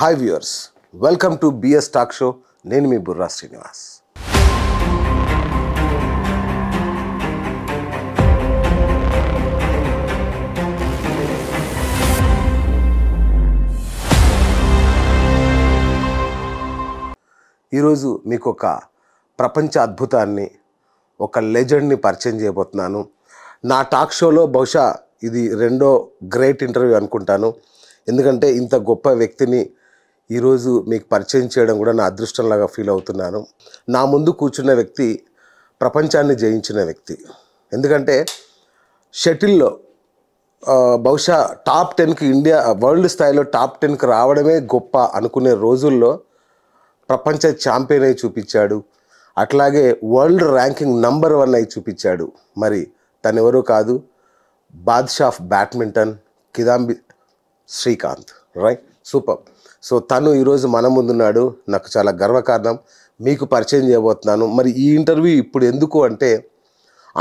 Hi viewers welcome to BS talk show నేను మీ బుర్రా శ్రీనివాస్ ఈరోజు మీకు ఒక ప్రపంచ అద్భుతాన్ని ఒక లెజెండ్ని పరిచయం చేయబోతున్నాను నా టాక్ షోలో బహుశా ఇది రెండో గ్రేట్ ఇంటర్వ్యూ అనుకుంటాను ఎందుకంటే ఇంత గొప్ప వ్యక్తిని ఈరోజు మీకు పరిచయం చేయడం కూడా నా అదృష్టంలాగా ఫీల్ అవుతున్నాను నా ముందు కూర్చున్న వ్యక్తి ప్రపంచాన్ని జయించిన వ్యక్తి ఎందుకంటే షటిల్లో బహుశా టాప్ టెన్కి ఇండియా వరల్డ్ స్థాయిలో టాప్ టెన్కి రావడమే గొప్ప అనుకునే రోజుల్లో ప్రపంచ ఛాంపియన్ అయి చూపించాడు అట్లాగే వరల్డ్ ర్యాంకింగ్ నంబర్ వన్ అయి చూపించాడు మరి తనెవరూ కాదు బాద్షాఫ్ badminton Kidambi Srikanth right super so తను ఈరోజు మన ముందున్నాడు నాకు చాలా గర్వకారణం మీకు పరిచయం చేయబోతున్నాను మరి ఈ ఇంటర్వ్యూ ఇప్పుడు ఎందుకు అంటే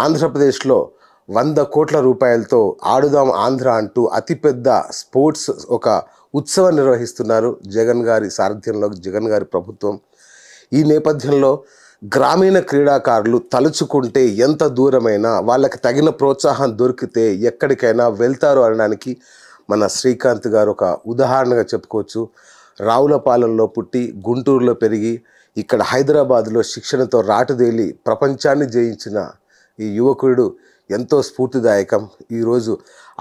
ఆంధ్రప్రదేశ్లో వంద కోట్ల రూపాయలతో ఆడుదాం ఆంధ్ర అంటూ అతిపెద్ద స్పోర్ట్స్ ఒక ఉత్సవం నిర్వహిస్తున్నారు జగన్ గారి సారథ్యంలో జగన్ గారి ప్రభుత్వం ఈ నేపథ్యంలో గ్రామీణ క్రీడాకారులు తలుచుకుంటే ఎంత దూరమైనా వాళ్ళకి తగిన ప్రోత్సాహం దొరికితే ఎక్కడికైనా వెళ్తారు అనడానికి మన శ్రీకాంత్ గారు ఒక ఉదాహరణగా చెప్పుకోవచ్చు రావులపాలెంలో పుట్టి గుంటూరులో పెరిగి ఇక్కడ హైదరాబాద్లో శిక్షణతో రాటుదేలి ప్రపంచాన్ని జయించిన ఈ యువకుడు ఎంతో స్ఫూర్తిదాయకం ఈరోజు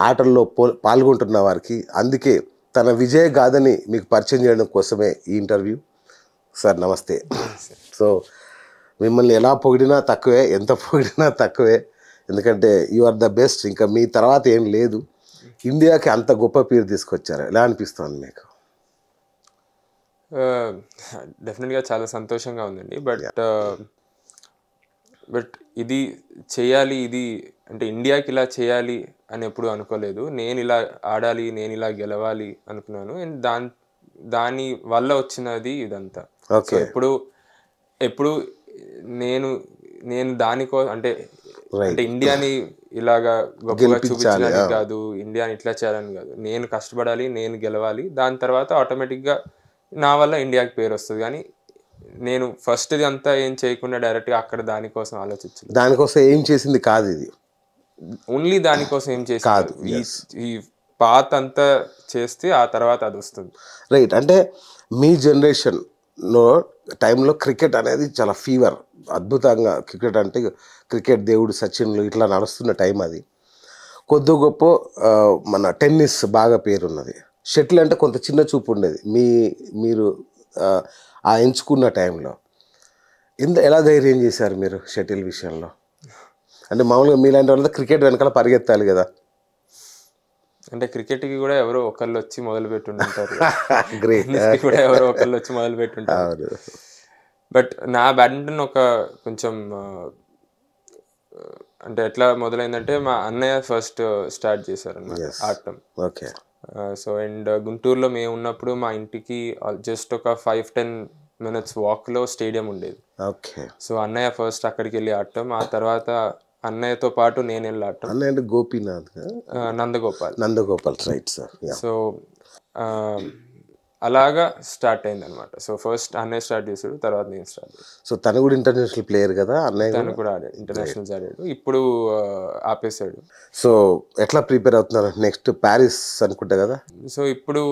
ఆటల్లో పాల్గొంటున్న వారికి అందుకే తన విజయ గాథని మీకు పరిచయం చేయడం కోసమే ఈ ఇంటర్వ్యూ సార్ నమస్తే సో మిమ్మల్ని ఎలా పొగిడినా తక్కువే ఎంత పొగిడినా తక్కువే ఎందుకంటే యు ఆర్ ద బెస్ట్ ఇంకా మీ తర్వాత ఏం లేదు ఇండియాకి అంత గొప్ప పేరు తీసుకొచ్చారు ఎలా అనిపిస్తుంది మీకు డెఫినెట్గా చాలా సంతోషంగా ఉందండి బట్ బట్ ఇది చేయాలి ఇది అంటే ఇండియాకి ఇలా చేయాలి అని ఎప్పుడు అనుకోలేదు నేను ఇలా ఆడాలి నేను ఇలా గెలవాలి అనుకున్నాను అండ్ దాని దాని వల్ల వచ్చినది ఇదంతా ఓకే ఎప్పుడు ఎప్పుడు నేను నేను దానికో అంటే అంటే ఇండియాని ఇలాగా గొప్పగా చూపించాలని కాదు ఇండియాని ఇట్లా చేయాలని కాదు నేను కష్టపడాలి నేను గెలవాలి దాని తర్వాత ఆటోమేటిక్గా నా వల్ల ఇండియాకి పేరు వస్తుంది కానీ నేను ఫస్ట్ ఇది అంతా ఏం చేయకుండా డైరెక్ట్గా అక్కడ దానికోసం ఆలోచించింది దానికోసం ఏం చేసింది కాదు ఇది ఓన్లీ దానికోసం ఏం చేసి కాదు ఈ పాత అంతా చేస్తే ఆ తర్వాత అది వస్తుంది రైట్ అంటే మీ జనరేషన్లో టైంలో క్రికెట్ అనేది చాలా ఫీవర్ అద్భుతంగా క్రికెట్ అంటే క్రికెట్ దేవుడు సచిన్లు ఇట్లా నడుస్తున్న టైం అది కొద్ది గొప్ప మన టెన్నిస్ బాగా పేరున్నది షటిల్ అంటే కొంత చిన్న చూపు ఉండేది మీ మీరు ఆ ఎంచుకున్న టైంలో ఎంత ఎలా ధైర్యం చేశారు మీరు షటిల్ విషయంలో అంటే మామూలుగా మీలాంటి వాళ్ళతో క్రికెట్ వెనకాల పరిగెత్తాలి కదా అంటే క్రికెట్కి కూడా ఎవరో ఒకళ్ళు వచ్చి మొదలు పెట్టుంటారు కూడా ఎవరో ఒకళ్ళు వచ్చి మొదలు పెట్టుంటారు బట్ నా బ్యాడ్మింటన్ ఒక కొంచెం అంటే ఎట్లా మొదలైందంటే మా అన్నయ్య ఫస్ట్ స్టార్ట్ చేశారు ఆడటం okay so uh, and uh, గుంటూరులో మేము ఉన్నప్పుడు మా ఇంటికి జస్ట్ uh, ఒక ఫైవ్ టెన్ మినిట్స్ వాక్లో స్టేడియం ఉండేది ఓకే సో అన్నయ్య ఫస్ట్ అక్కడికి వెళ్ళి ఆడటం ఆ తర్వాత అన్నయ్యతో పాటు నేను వెళ్ళి ఆడటం అన్నయ్య Gopinath Nandagopal Nandagopal right sir so అలాగా స్టార్ట్ అయింది అనమాట సో ఫస్ట్ అన్నయ్య స్టార్ట్ చేశాడు తర్వాత నేను స్టార్ట్ సో తను కూడా ఇంటర్నేషనల్ ప్లేయర్ కదా అన్నయ్య తను కూడా ఆడాడు ఇంటర్నేషనల్స్ ఆడాడు ఇప్పుడు ఆపేశాడు సో ఎట్లా ప్రిపేర్ అవుతున్నారు నెక్స్ట్ ప్యారిస్ అనుకుంటా కదా సో ఇప్పుడు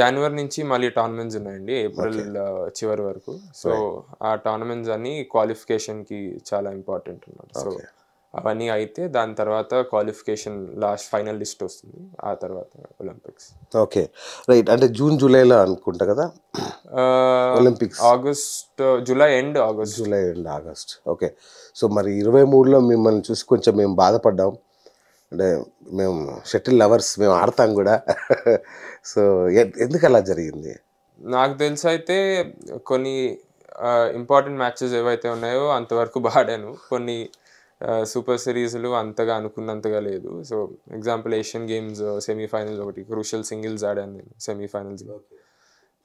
జనవరి నుంచి మళ్ళీ టోర్నమెంట్స్ ఉన్నాయండి ఏప్రిల్ చివరి వరకు సో ఆ టోర్నమెంట్స్ అన్ని క్వాలిఫికేషన్కి చాలా ఇంపార్టెంట్ అనమాట సో అవన్నీ అయితే దాని తర్వాత క్వాలిఫికేషన్ లాస్ట్ ఫైనల్ లిస్ట్ వస్తుంది ఆ తర్వాత ఒలింపిక్స్ ఓకే రైట్ అంటే జూన్ జూలైలో అనుకుంటా కదా Olympics August July end August July end August okay so మరి ఇరవై మూడులో మిమ్మల్ని చూసి కొంచెం మేము బాధపడ్డాం అంటే మేము షటిల్ లవర్స్ మేము ఆడతాం కూడా సో ఎందుకు అలా జరిగింది నాకు తెలిసి అయితే కొన్ని ఇంపార్టెంట్ మ్యాచెస్ ఏవైతే ఉన్నాయో అంతవరకు బాడాను కొన్ని సూపర్ సిరీస్లు అంతగా అనుకున్నంతగా లేదు so example Asian games semifinals ఒకటి క్రూషియల్ సింగిల్స్ ఆడాను నేను సెమీఫైనల్స్లో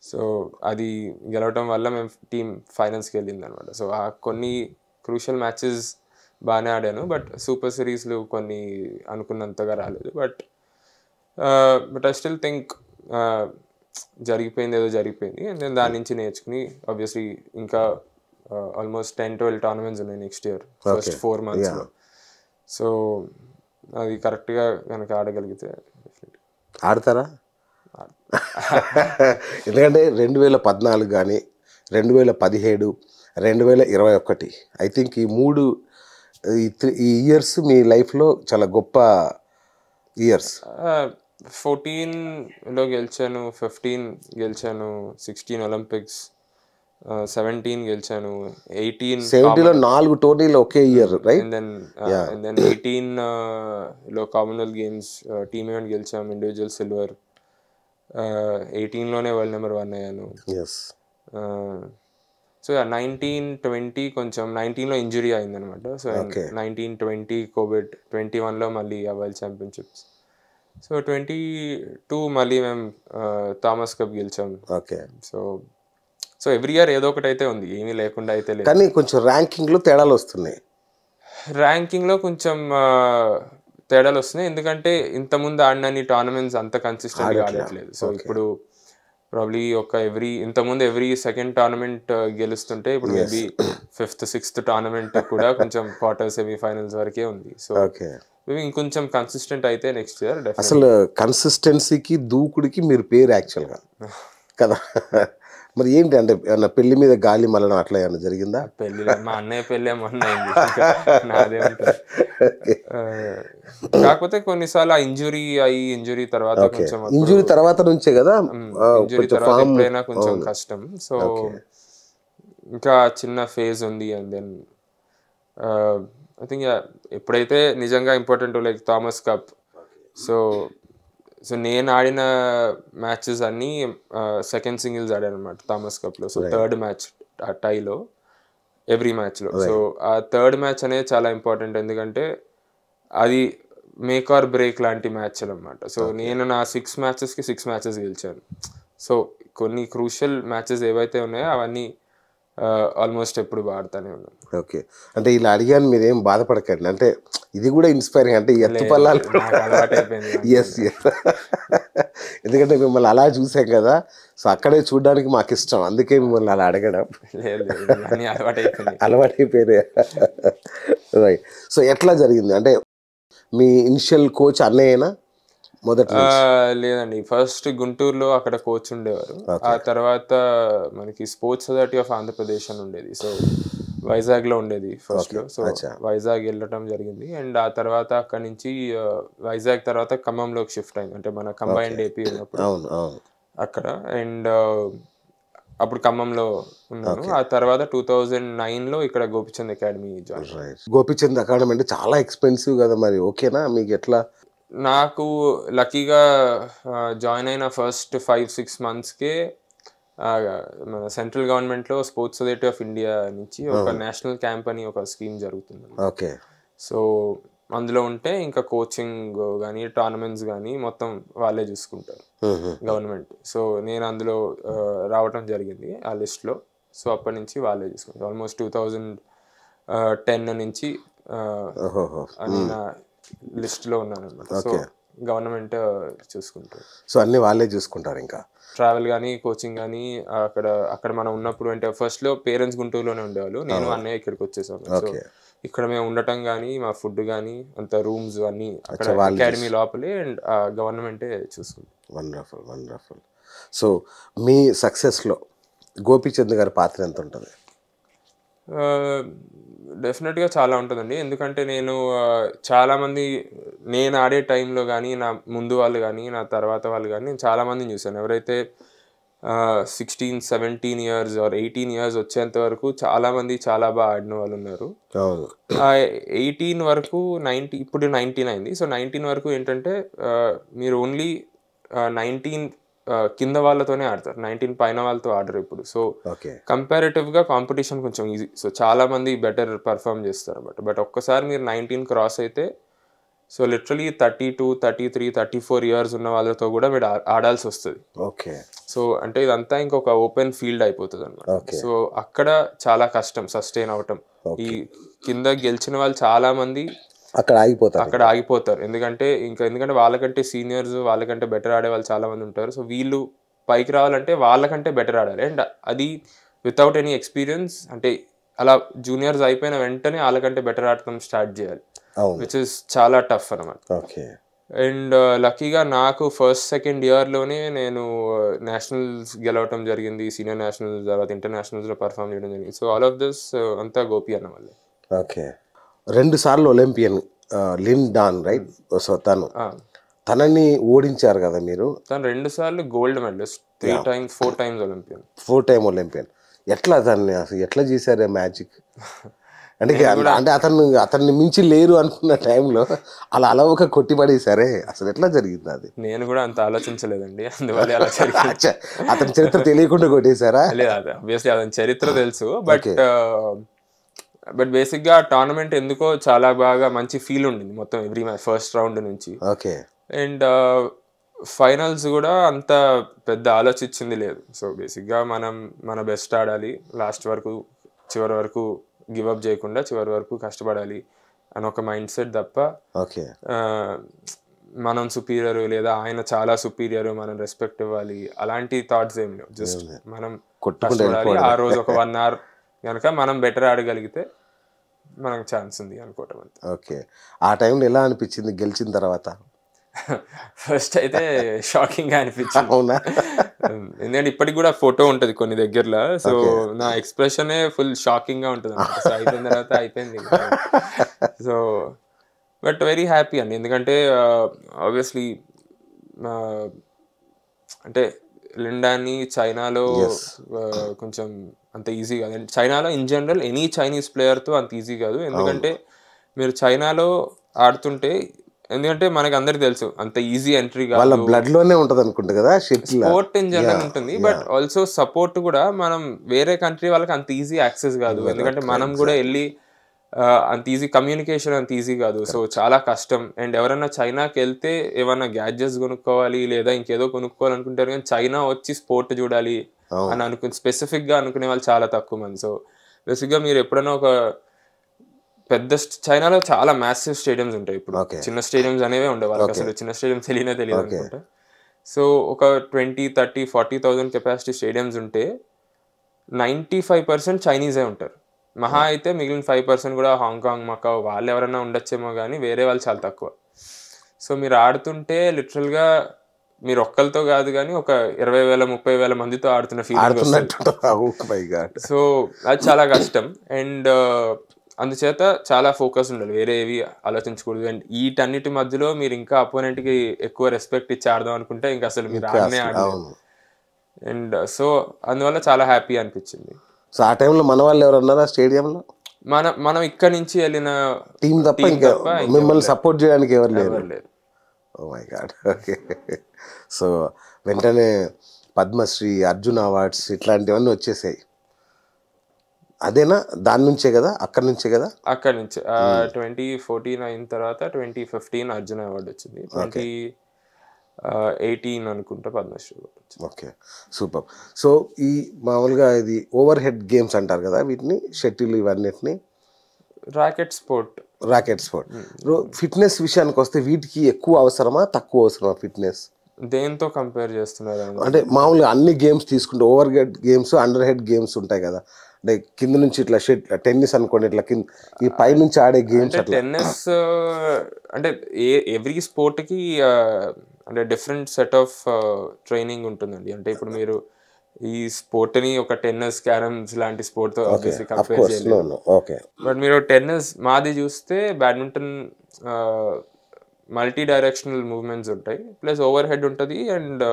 సో అది గెలవటం వల్ల మేము టీం ఫైనల్స్కి వెళ్ళింది అనమాట సో ఆ కొన్ని క్రూషియల్ మ్యాచెస్ బాగానే ఆడాను బట్ సూపర్ సిరీస్లు కొన్ని అనుకున్నంతగా రాలేదు but but I still think జరిగిపోయింది ఏదో జరిగిపోయింది అండ్ దాని నుంచి నేర్చుకుని ఆబ్వియస్లీ ఇంకా ఆల్మోస్ట్ టెన్ ట్వెల్వ్ టోర్నమెంట్స్ ఉన్నాయి నెక్స్ట్ ఇయర్ ఫస్ట్ ఫోర్ మంత్స్లో సో అది కరెక్ట్గా కనుక ఆడగలిగితే ఆడతారా ఎందుకంటే రెండు వేల పద్నాలుగు కానీ రెండు వేల పదిహేడు రెండు వేల ఇరవై ఒకటి ఐ థింక్ ఈ మూడు ఈ త్రీ ఈ ఇయర్స్ మీ లైఫ్లో చాలా గొప్ప ఇయర్స్ ఫోర్టీన్లో uh, గెలిచాను ఫిఫ్టీన్ గెలిచాను సిక్స్టీన్ ఒలింపిక్స్ సెవెంటీన్ గెలిచాను ఎయిటీన్ సెవెంటీలో నాలుగు టోర్నీలు ఒకే year right then then eighteen లో కామన్వెల్త్ గేమ్స్ టీమ్ ఈవెంట్ గెలిచాము ఇండివిజువల్ సిల్వర్ ఎయిటీన్లోనే వరల్డ్ నెంబర్ వన్ అయ్యాను సో నైన్టీన్ ట్వంటీ కొంచెం నైన్టీన్లో ఇంజురీ అయిందనమాట so nineteen twenty covid twenty వన్లో మళ్ళీ ఆ world championships so twenty two మళ్ళీ మేము థామస్ uh, కప్ గెలిచాం okay so so every year ఏదో ఒకటి అయితే ఉంది ఏమీ లేకుండా అయితే లేదు కానీ కొంచెం ర్యాంకింగ్లో తేడాలు వస్తున్నాయి ర్యాంకింగ్లో కొంచెం తేడాలు వస్తున్నాయి ఎందుకంటే ఇంతకుముందు ఆడినని టోర్నమెంట్స్ అంత కన్సిస్టెంట్గా ఆడట్లేదు సో ఇప్పుడు ప్రాబ్లీ ఒక ఎవ్రీ ఇంతకుముందు ఎవ్రీ సెకండ్ టోర్నమెంట్ గెలుస్తుంటే ఇప్పుడు మేబీ ఫిఫ్త్ సిక్స్త్ టోర్నమెంట్ కూడా కొంచెం క్వార్టర్ సెమీఫైనల్స్ వరకే ఉంది సో ఇంకొంచెం కన్సిస్టెంట్ అయితే నెక్స్ట్ ఇయర్ అసలు కన్సిస్టెన్సీకి దూకుడికి మీరు పేరు యాక్చువల్గా కదా మరి ఏంటి అంటే ఏమన్నా పెళ్లి మీద గాలి మళ్ళడం అట్లా ఏమన్నా జరిగిందా పెళ్లి మా అన్నయ్య పెళ్ళి కాకపోతే కొన్నిసార్లు ఆ ఇంజురీ అయ్యి ఇంజురీ తర్వాత ఇంజురీ తర్వాత నుంచే కదా తర్వాత కొంచెం కష్టం సో ఇంకా చిన్న ఫేజ్ ఉంది అండ్ దెన్ ఐ థింక్ ఎప్పుడైతే నిజంగా important like Thomas cup so so నేను ఆడిన మ్యాచెస్ అన్ని సెకండ్ సింగిల్స్ ఆడాను అనమాట థామస్ కప్లో సో థర్డ్ మ్యాచ్ ఆ టైలో ఎవ్రీ మ్యాచ్లో సో ఆ థర్డ్ మ్యాచ్ అనేది చాలా ఇంపార్టెంట్ ఎందుకంటే అది మేక్ ఆర్ బ్రేక్ లాంటి మ్యాచ్ అనమాట సో నేను నా సిక్స్ మ్యాచెస్ కి సిక్స్ మ్యాచెస్ గెలిచాను సో కొన్ని క్రూషియల్ మ్యాచెస్ ఏవైతే ఉన్నాయో అవన్నీ ఆల్మోస్ట్ ఎప్పుడు వాడుతూనే ఉన్నాం ఓకే అంటే ఇలా అడిగాను ఏం బాధపడకండి అంటే ఇది కూడా ఇన్స్పైరింగ్ అంటే ఎత్తు పల్లాలు ఎస్ ఎస్ ఎందుకంటే మిమ్మల్ని అలా చూసాం కదా సో అక్కడే చూడడానికి మాకు ఇష్టం అందుకే మిమ్మల్ని అలా అడగడం అలవాటైపోయినాయి రైట్ సో ఎట్లా జరిగింది అంటే మీ ఇనిషియల్ కోచ్ అన్నయ్యనా లేదండి ఫస్ట్ గుంటూరులో అక్కడ కోచ్ ఉండేవారు ఆ తర్వాత మనకి స్పోర్ట్స్ అథారిటీ ఆఫ్ ఆంధ్రప్రదేశ్ అని ఉండేది సో వైజాగ్ లో ఉండేది ఫస్ట్ లో సో వైజాగ్ వెళ్ళటం జరిగింది అండ్ ఆ తర్వాత అక్కడ నుంచి వైజాగ్ తర్వాత ఖమ్మంలోకి షిఫ్ట్ అయింది అంటే మన కంబైన్ ఏపీ ఉన్నప్పుడు అక్కడ అండ్ అప్పుడు ఖమ్మంలో ఉన్నాను ఆ తర్వాత టూ థౌజండ్ నైన్ లో ఇక్కడ Gopichand academy join Gopichand academy అంటే చాలా ఎక్స్పెన్సివ్ కదా మరి ఓకేనా మీకు ఎట్లా నాకు లక్కీగా జాయిన్ అయిన ఫస్ట్ ఫైవ్ సిక్స్ మంత్స్కే మన సెంట్రల్ గవర్నమెంట్లో స్పోర్ట్స్ సొసైటీ ఆఫ్ ఇండియా నుంచి ఒక నేషనల్ క్యాంప్ అని ఒక స్కీమ్ జరుగుతుంది ఓకే సో అందులో ఉంటే ఇంకా కోచింగ్ కానీ టోర్నమెంట్స్ కానీ మొత్తం వాళ్ళే చూసుకుంటారు గవర్నమెంట్ సో నేను అందులో రావటం జరిగింది ఆ లిస్ట్లో సో అప్పటి నుంచి వాళ్ళే చూసుకుంటారు ఆల్మోస్ట్ టూ థౌజండ్ టెన్ నుంచి లిస్ట్లో ఉన్నాను గవర్నమెంట్ చూసుకుంటారు సో అన్నీ వాళ్ళే చూసుకుంటారు ఇంకా ట్రావెల్ కానీ కోచింగ్ కానీ అక్కడ అక్కడ మనం ఉన్నప్పుడు అంటే ఫస్ట్లో పేరెంట్స్ గుంటూరులోనే ఉండేవాళ్ళు నేను అన్నయ్య ఇక్కడికి వచ్చేసాను ఇక్కడ మేము ఉండటం కానీ మా ఫుడ్ కానీ అంత రూమ్స్ అన్నీ అక్కడ అకాడమీ లోపలే అండ్ గవర్నమెంటే చూసుకుంటాం వండర్ఫుల్ వండర్ఫుల్ సో మీ సక్సెస్లో గోపీచంద్ గారి పాత్ర ఎంత ఉంటుంది డెఫినెట్గా చాలా ఉంటుందండి ఎందుకంటే నేను చాలామంది నేను ఆడే టైంలో కానీ నా ముందు వాళ్ళు కానీ నా తర్వాత వాళ్ళు కానీ నేను చాలామందిని చూశాను ఎవరైతే sixteen seventeen years or eighteen years వచ్చేంత వరకు చాలామంది చాలా బాగా ఆడిన వాళ్ళు ఉన్నారు ఎయిటీన్ వరకు నైన్టీ ఇప్పుడు నైన్టీన్ అయింది సో నైన్టీన్ వరకు ఏంటంటే మీరు ఓన్లీ నైన్టీన్ కింద వాళ్ళతోనే ఆడతారు నైన్టీన్ పైన వాళ్ళతో ఆడరు ఇప్పుడు సో కంపారేటివ్ గా కాంపిటీషన్ కొంచెం ఈజీ సో చాలా మంది బెటర్ పర్ఫామ్ చేస్తారు బట్ బట్ ఒక్కసారి మీరు నైన్టీన్ క్రాస్ అయితే so literally thirty two thirty three thirty four years ఉన్న వాళ్ళతో కూడా మీరు ఆడాల్సి వస్తుంది ఓకే సో అంటే ఇదంతా ఇంకొక ఓపెన్ ఫీల్డ్ అయిపోతుంది అనమాట సో అక్కడ చాలా కష్టం సస్టైన్ అవటం ఈ కింద గెలిచిన వాళ్ళు చాలా మంది అక్కడ ఆగిపోతారు అక్కడ ఆగిపోతారు ఎందుకంటే ఇంకా ఎందుకంటే వాళ్ళకంటే సీనియర్స్ వాళ్ళకంటే బెటర్ ఆడే వాళ్ళు చాలా మంది ఉంటారు సో వీళ్ళు పైకి రావాలంటే వాళ్ళకంటే బెటర్ ఆడాలి అండ్ అది వితౌట్ ఎనీ ఎక్స్పీరియన్స్ అంటే అలా జూనియర్స్ అయిపోయిన వెంటనే వాళ్ళకంటే బెటర్ ఆడటం స్టార్ట్ చేయాలి విచ్ ఇస్ చాలా టఫ్ అనమాట ఓకే అండ్ లక్కీగా uh, నాకు ఫస్ట్ సెకండ్ ఇయర్లోనే నేను నేషనల్స్ uh, గెలవటం జరిగింది సీనియర్ నేషనల్స్ తర్వాత ఇంటర్నేషనల్స్లో పర్ఫామ్ చేయడం జరిగింది సో ఆల్ ఆఫ్ దిస్ అంతా గోపి అన్న ఓకే రెండు సార్లు Olympian Lin Dan right so తను తనని ఓడించారు కదా మీరు తను రెండు సార్లు gold medallist three times four times Olympian four time Olympian ఎట్లా అతన్ని అసలు ఎట్లా చేశారు మ్యాజిక్ అంటే అంటే అతను అతన్ని మించి లేరు అనుకున్న టైంలో అలా అలవక కొట్టిపడేశారే అసలు ఎట్లా జరిగింది అది నేను కూడా అంత ఆలోచించలేదండి అందువల్ల అతని చరిత్ర తెలియకుండా కొట్టేశారా లేదు అతని చరిత్ర తెలుసు బట్ బట్ బేసిక్ గా టోర్నమెంట్ ఎందుకో చాలా బాగా మంచి ఫీల్ ఉండింది మొత్తం ఎవ్రీ మ్యాచ్ ఫస్ట్ రౌండ్ నుంచి ఓకే అండ్ ఫైనల్స్ కూడా అంత పెద్ద ఆలోచించింది లేదు సో బేసిక్ గా మనం మన బెస్ట్ ఆడాలి లాస్ట్ వరకు చివరి వరకు గివ్ అప్ చేయకుండా చివరి వరకు కష్టపడాలి అని ఒక మైండ్ సెట్ తప్ప ఓకే మనం సుపీరియర్ లేదా ఆయన చాలా సుపీరియర్ మనం రెస్పెక్ట్ ఇవ్వాలి అలాంటి థాట్స్ ఏమి లేవు జస్ట్ మనం కొట్టాలి ఆ రోజు ఒక వన్ అవర్ కనుక మనం బెటర్ ఆడగలిగితే మనకు ఛాన్స్ ఉంది అనుకోవటం అంతే ఓకే ఆ టైంలో ఎలా అనిపించింది గెలిచిన తర్వాత ఫస్ట్ అయితే షాకింగ్గా అనిపించింది అవునా ఎందుకంటే ఇప్పటికి కూడా ఫోటో ఉంటుంది కొన్ని దగ్గరలో సో నా ఎక్స్ప్రెషనే ఫుల్ షాకింగ్గా ఉంటుంది సో అయిపోయిన తర్వాత అయిపోయింది సో బట్ వెరీ హ్యాపీ అండి ఎందుకంటే ఆబ్వియస్లీ అంటే లిండాని చైనాలో కొంచెం అంత ఈజీ కాదు చైనాలో ఇన్ జనరల్ ఎనీ చైనీస్ ప్లేయర్తో అంత ఈజీ కాదు ఎందుకంటే మీరు చైనాలో ఆడుతుంటే ఎందుకంటే మనకి అందరికి తెలుసు అంత ఈజీ ఎంట్రీ కాదు బ్లడ్ లోనే ఉంటది అనుకుంటా కదా స్పోర్ట్ ఇన్ జనరల్ ఉంటుంది బట్ ఆల్సో సపోర్ట్ కూడా మనం వేరే కంట్రీ వాళ్ళకి అంత ఈజీ యాక్సెస్ కాదు ఎందుకంటే మనం కూడా వెళ్ళి అంత ఈజీ కమ్యూనికేషన్ అంత ఈజీ కాదు సో చాలా కష్టం అండ్ ఎవరైనా చైనాకి వెళ్తే ఏమైనా గ్యాడ్జెట్స్ కొనుక్కోవాలి లేదా ఇంకేదో కొనుక్కోవాలనుకుంటారు కానీ చైనా వచ్చి స్పోర్ట్ చూడాలి అని అనుకుని స్పెసిఫిక్గా అనుకునే వాళ్ళు చాలా తక్కువ మంది సో బేసిక్గా మీరు ఎప్పుడైనా ఒక పెద్ద చైనాలో చాలా మ్యాసివ్ స్టేడియంస్ ఉంటాయి ఇప్పుడు చిన్న స్టేడియంస్ అనేవి ఉండేవాళ్ళు అసలు చిన్న స్టేడియం తెలియనే తెలియదు అనుకుంటా సో ఒక twenty thirty forty thousand capacity stadiums ఉంటే నైంటీ ఫైవ్ పర్సెంట్ చైనీసే ఉంటారు మహా అయితే మిగిలిన ఫైవ్ పర్సెంట్ కూడా హాంకాంగ్ మకావ్ వాళ్ళు ఎవరైనా ఉండొచ్చేమో కానీ వేరే వాళ్ళు చాలా తక్కువ సో మీరు ఆడుతుంటే లిటరల్గా మీరు ఒక్కరితో కాదు కానీ ఒక ఇరవై వేల ముప్పై వేల మందితో ఆడుతున్న ఫీల్ oh సో అది చాలా కష్టం అండ్ uh, అందుచేత చాలా ఫోకస్ ఉండాలి వేరే ఏవి ఆలోచించకూడదు అండ్ వీటన్నిటి మధ్యలో మీరు ఇంకా అపోనెంట్కి ఎక్కువ రెస్పెక్ట్ ఇచ్చి ఆడదాం అనుకుంటే ఇంకా అసలు మీరు ఆడనే ఆడలేదు అండ్ uh, సో అందువల్ల చాలా హ్యాపీ అనిపించింది సో ఆ టైంలో మన వాళ్ళు ఎవరన్నారా స్టేడియంలో మన మనం ఇక్కడ నుంచి వెళ్ళిన టీం తప్ప ఇంకా మిమ్మల్ని సపోర్ట్ చేయడానికి ఎవరు లేరు oh my god okay so వెంటనే పద్మశ్రీ అర్జున్ అవార్డ్స్ ఇట్లాంటివన్నీ వచ్చేసాయి అదేనా దాని నుంచే కదా అక్కడ నుంచే కదా అక్కడ నుంచి ట్వంటీ ఫోర్టీన్ అయిన తర్వాత ట్వంటీ ఫిఫ్టీన్ అర్జున్ అవార్డు వచ్చింది ట్వంటీ ఎయిటీన్ అనుకుంటే పద్మశ్రీ ఓకే సూపర్ సో ఈ మామూలుగా ఇది ఓవర్ హెడ్ గేమ్స్ అంటారు కదా వీటిని షటిల్ ఇవన్నిటిని racket sport racket sport fitness విషయానికి వస్తే వీటికి ఎక్కువ అవసరమా తక్కువ అవసరమా ఫిట్నెస్ దేంతో కంపేర్ చేస్తున్నారు అంటే మామూలుగా అన్ని గేమ్స్ తీసుకుంటే over head games under head games ఉంటాయి కదా అంటే కింద నుంచి ఇట్లా షెట్ టెన్నిస్ అనుకోండి ఇట్లా కింద ఈ పై నుంచి ఆడే గేమ్స్ టెన్నిస్ అంటే ఏ ఎవ్రీ స్పోర్ట్కి అంటే డిఫరెంట్ సెట్ ఆఫ్ ట్రైనింగ్ ఉంటుందండి అంటే ఇప్పుడు మీరు ఈ స్పోర్ట్ ని ఒక టెన్నిస్ క్యారమ్స్ లాంటి స్పోర్ట్ తో బట్ మీరు టెన్నిస్ మాది చూస్తే బ్యాడ్మింటన్ మల్టీ డైరెక్షనల్ మూవ్మెంట్స్ ఉంటాయి ప్లస్ ఓవర్ హెడ్ ఉంటుంది అండ్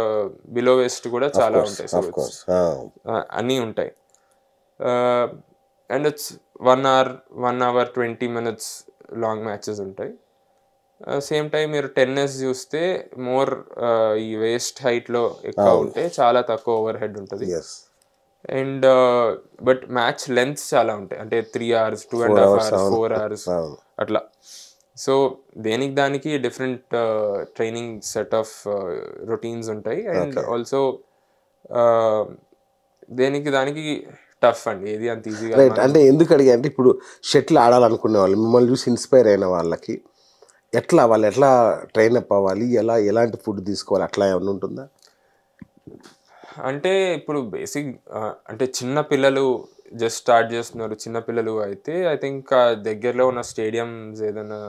బిలో వేస్ట్ కూడా చాలా ఉంటాయి అన్నీ ఉంటాయి and it's one hour one hour twenty minutes long matches ఉంటాయి సేమ్ టైం మీరు టెన్నిస్ చూస్తే మోర్ ఈ వేస్ట్ హైట్లో ఎక్కువ ఉంటే చాలా తక్కువ ఓవర్ హెడ్ ఉంటుంది అండ్ బట్ మ్యాచ్ లెంత్ చాలా ఉంటాయి అంటే three hours two and half hours four hours అట్లా సో దేనికి దానికి different training set of routines ఉంటాయి అండ్ ఆల్సో దేనికి దానికి టఫ్ అండి ఏది అంత ఈజీగా అంటే ఎందుకు అడిగా అంటే ఇప్పుడు షటిల్ ఆడాలనుకునే వాళ్ళు మిమ్మల్ని చూసి ఇన్స్పైర్ అయిన వాళ్ళకి ఎట్లా వాళ్ళు ఎట్లా ట్రైన్ అప్ అవ్వాలి ఎలా ఎలాంటి ఫుడ్ తీసుకోవాలి అట్లా ఏమైనా ఉంటుందా అంటే ఇప్పుడు బేసిక్ అంటే చిన్న పిల్లలు జస్ట్ స్టార్ట్ చేస్తున్నారు చిన్న పిల్లలు అయితే ఐ థింక్ దగ్గరలో ఉన్న స్టేడియంస్ ఏదైనా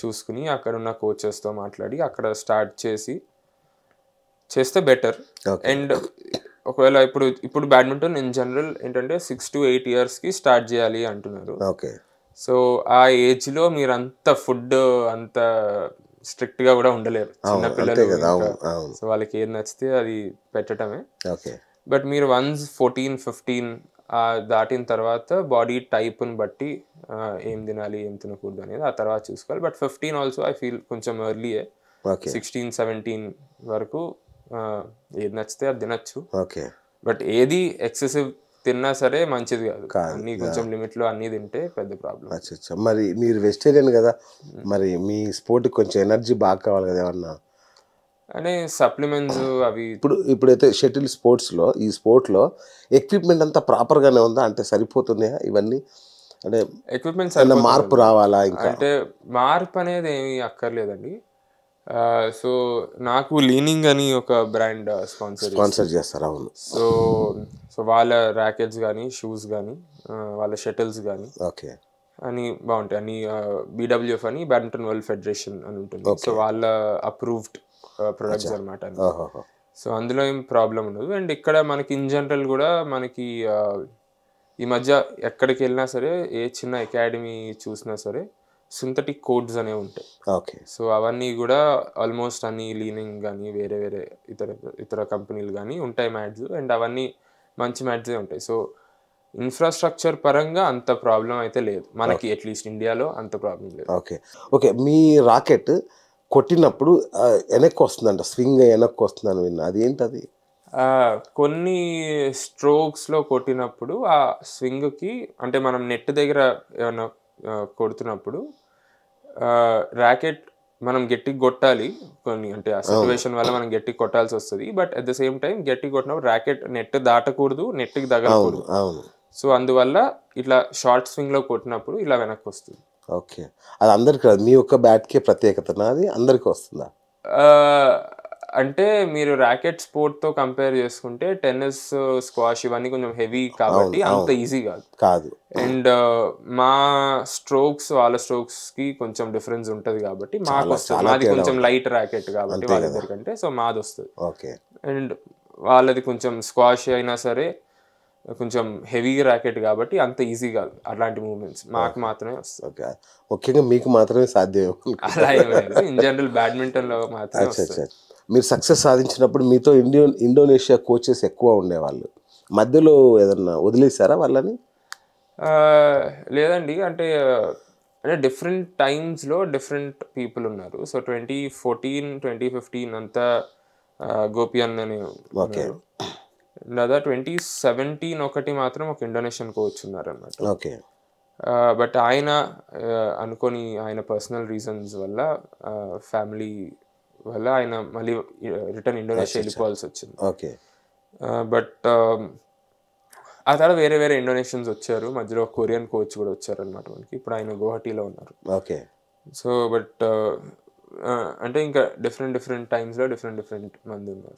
చూసుకుని అక్కడ ఉన్న కోచెస్తో మాట్లాడి అక్కడ స్టార్ట్ చేసి చేస్తే బెటర్ అండ్ ఒకవేళ ఇప్పుడు ఇప్పుడు బ్యాడ్మింటన్ ఇన్ జనరల్ ఏంటంటే సిక్స్ టు ఎయిట్ ఇయర్స్కి స్టార్ట్ చేయాలి అంటున్నారు ఓకే సో ఆ లో మీరు అంత ఫుడ్ అంత స్ట్రిక్ట్ గా కూడా ఉండలేరు చిన్న పిల్లలు సో వాళ్ళకి ఏది నచ్చితే అది పెట్టడమే బట్ మీరు వన్స్ ఫోర్టీన్ ఫిఫ్టీన్ దాటిన తర్వాత బాడీ ని బట్టి ఏం తినాలి ఏం తినకూడదు అనేది ఆ తర్వాత చూసుకోవాలి but fifteen also I feel కొంచెం ఎర్లీయే సిక్స్టీన్ సెవెంటీన్ వరకు ఏది నచ్చితే అది తినచ్చు బట్ ఏది ఎక్సెసివ్ తిన్నా సరే మంచిది కాదు అన్ని కొంచెం లిమిట్లో అన్ని తింటే పెద్ద ప్రాబ్లం మరి మీరు వెజిటేరియన్ కదా మరి మీ స్పోర్ట్కి కొంచెం ఎనర్జీ బాగా కావాలి కదా ఏమన్నా అనే సప్లిమెంట్స్ అవి ఇప్పుడు ఇప్పుడైతే షటిల్ స్పోర్ట్స్లో ఈ స్పోర్ట్లో ఎక్విప్మెంట్ అంతా ప్రాపర్గానే ఉందా అంటే సరిపోతున్నాయా ఇవన్నీ అంటే ఎక్విప్మెంట్స్ మార్పు రావాలా ఇంకా అంటే మార్పు అనేది ఏమీ అక్కర్లేదండి సో నాకు లీనింగ్ అని ఒక బ్రాండ్ స్పాన్సర్ స్పాన్సర్ చేస్తారు అవును సో సో వాళ్ళ ర్యాకెట్స్ కానీ షూస్ కానీ వాళ్ళ షటిల్స్ కానీ ఓకే అని బాగుంటాయి అని బీడబ్ల్యూఎఫ్ అని బ్యాడ్మింటన్ వరల్డ్ ఫెడరేషన్ అని ఉంటుంది సో వాళ్ళ అప్రూవ్డ్ ప్రొడక్ట్స్ అనమాట సో అందులో ఏం ప్రాబ్లం ఉండదు అండ్ ఇక్కడ మనకి ఇన్ జనరల్ కూడా మనకి ఈ మధ్య ఎక్కడికి వెళ్ళినా సరే ఏ చిన్న అకాడమీ చూసినా సరే సింథటిక్ కోడ్స్ అనేవి ఉంటాయి ఓకే సో అవన్నీ కూడా ఆల్మోస్ట్ అన్ని లీనింగ్ కానీ వేరే వేరే ఇతర ఇతర కంపెనీలు కానీ ఉంటాయి మ్యాట్స్ అండ్ అవన్నీ మంచి మ్యాట్సే ఉంటాయి సో ఇన్ఫ్రాస్ట్రక్చర్ పరంగా అంత ప్రాబ్లం అయితే లేదు మనకి అట్లీస్ట్ ఇండియాలో అంత ప్రాబ్లం లేదు ఓకే ఓకే మీ రాకెట్ కొట్టినప్పుడు వెనక్కి వస్తుందంట స్వింగ్ వెనక్కి వస్తుందని విన్నా ఏంటి అది కొన్ని స్ట్రోక్స్లో కొట్టినప్పుడు ఆ స్వింగ్కి అంటే మనం నెట్ దగ్గర ఏమైనా కొడుతున్నప్పుడు ర్యాకెట్ మనం గట్టి కొట్టాలి కొన్ని అంటే ఆ సిచ్యువేషన్ వల్ల మనం గట్టి కొట్టాల్సి వస్తుంది but at the same time గట్టి కొట్టినప్పుడు ర్యాకెట్ నెట్ దాటకూడదు నెట్కి తగలకూడదు సో అందువల్ల ఇట్లా షార్ట్ స్వింగ్ లో కొట్టినప్పుడు ఇలా వెనక్కి వస్తుంది ఓకే అది అందరికి మీ యొక్క బ్యాట్కే ప్రత్యేకత అది అందరికీ వస్తుందా అంటే మీరు ర్యాకెట్ స్పోర్ట్ తో కంపేర్ చేసుకుంటే టెన్నిస్ స్క్వాష్ ఇవన్నీ కొంచెం హెవీ కాబట్టి అంత ఈజీ కాదు కాదు అండ్ uh, మా స్ట్రోక్స్ వాళ్ళ స్ట్రోక్స్ కి కొంచెం డిఫరెన్స్ ఉంటది కాబట్టి మాకు వస్తుంది మాది కొంచెం లైట్ ర్యాకెట్ కాబట్టి వాళ్ళ దగ్గర సో మాది వస్తుంది ఓకే అండ్ వాళ్ళది కొంచెం స్క్వాష్ అయినా సరే కొంచెం హెవీ ర్యాకెట్ కాబట్టి అంత ఈజీ కాదు అలాంటి మూమెంట్స్ మాకు మాత్రమే వస్తుంది ముఖ్యంగా మీకు మాత్రమే సాధ్యం అలా ఇన్ జనరల్ బ్యాడ్మింటన్ లో మాత్రమే మీరు సక్సెస్ సాధించినప్పుడు మీతో ఇండియో ఇండోనేషియా కోచెస్ ఎక్కువ ఉండేవాళ్ళు మధ్యలో ఏదన్నా వదిలేశారా వాళ్ళని లేదండి అంటే అంటే డిఫరెంట్ టైమ్స్లో డిఫరెంట్ పీపుల్ ఉన్నారు so twenty fourteen twenty fifteen అంతా గోపి అన్నని ఓకే లేదా ట్వంటీ సెవెంటీన్ ఒకటి మాత్రం ఒక ఇండోనేషియన్ కోచ్ ఉన్నారన్నమాట ఓకే బట్ ఆయన అనుకొని ఆయన పర్సనల్ రీజన్స్ వల్ల ఫ్యామిలీ వల్ల ఆయన మళ్ళీ రిటర్న్ ఇండోనేషియా వెళ్ళిపోవాల్సి వచ్చింది ఓకే బట్ ఆ తర్వాత వేరే వేరే ఇండోనేషియన్స్ వచ్చారు మధ్యలో కొరియన్ కోచ్ కూడా వచ్చారు అనమాట మనకి ఇప్పుడు ఆయన గౌహటీలో ఉన్నారు ఓకే సో బట్ అంటే ఇంకా డిఫరెంట్ డిఫరెంట్ టైమ్స్లో డిఫరెంట్ డిఫరెంట్ మంది ఉన్నారు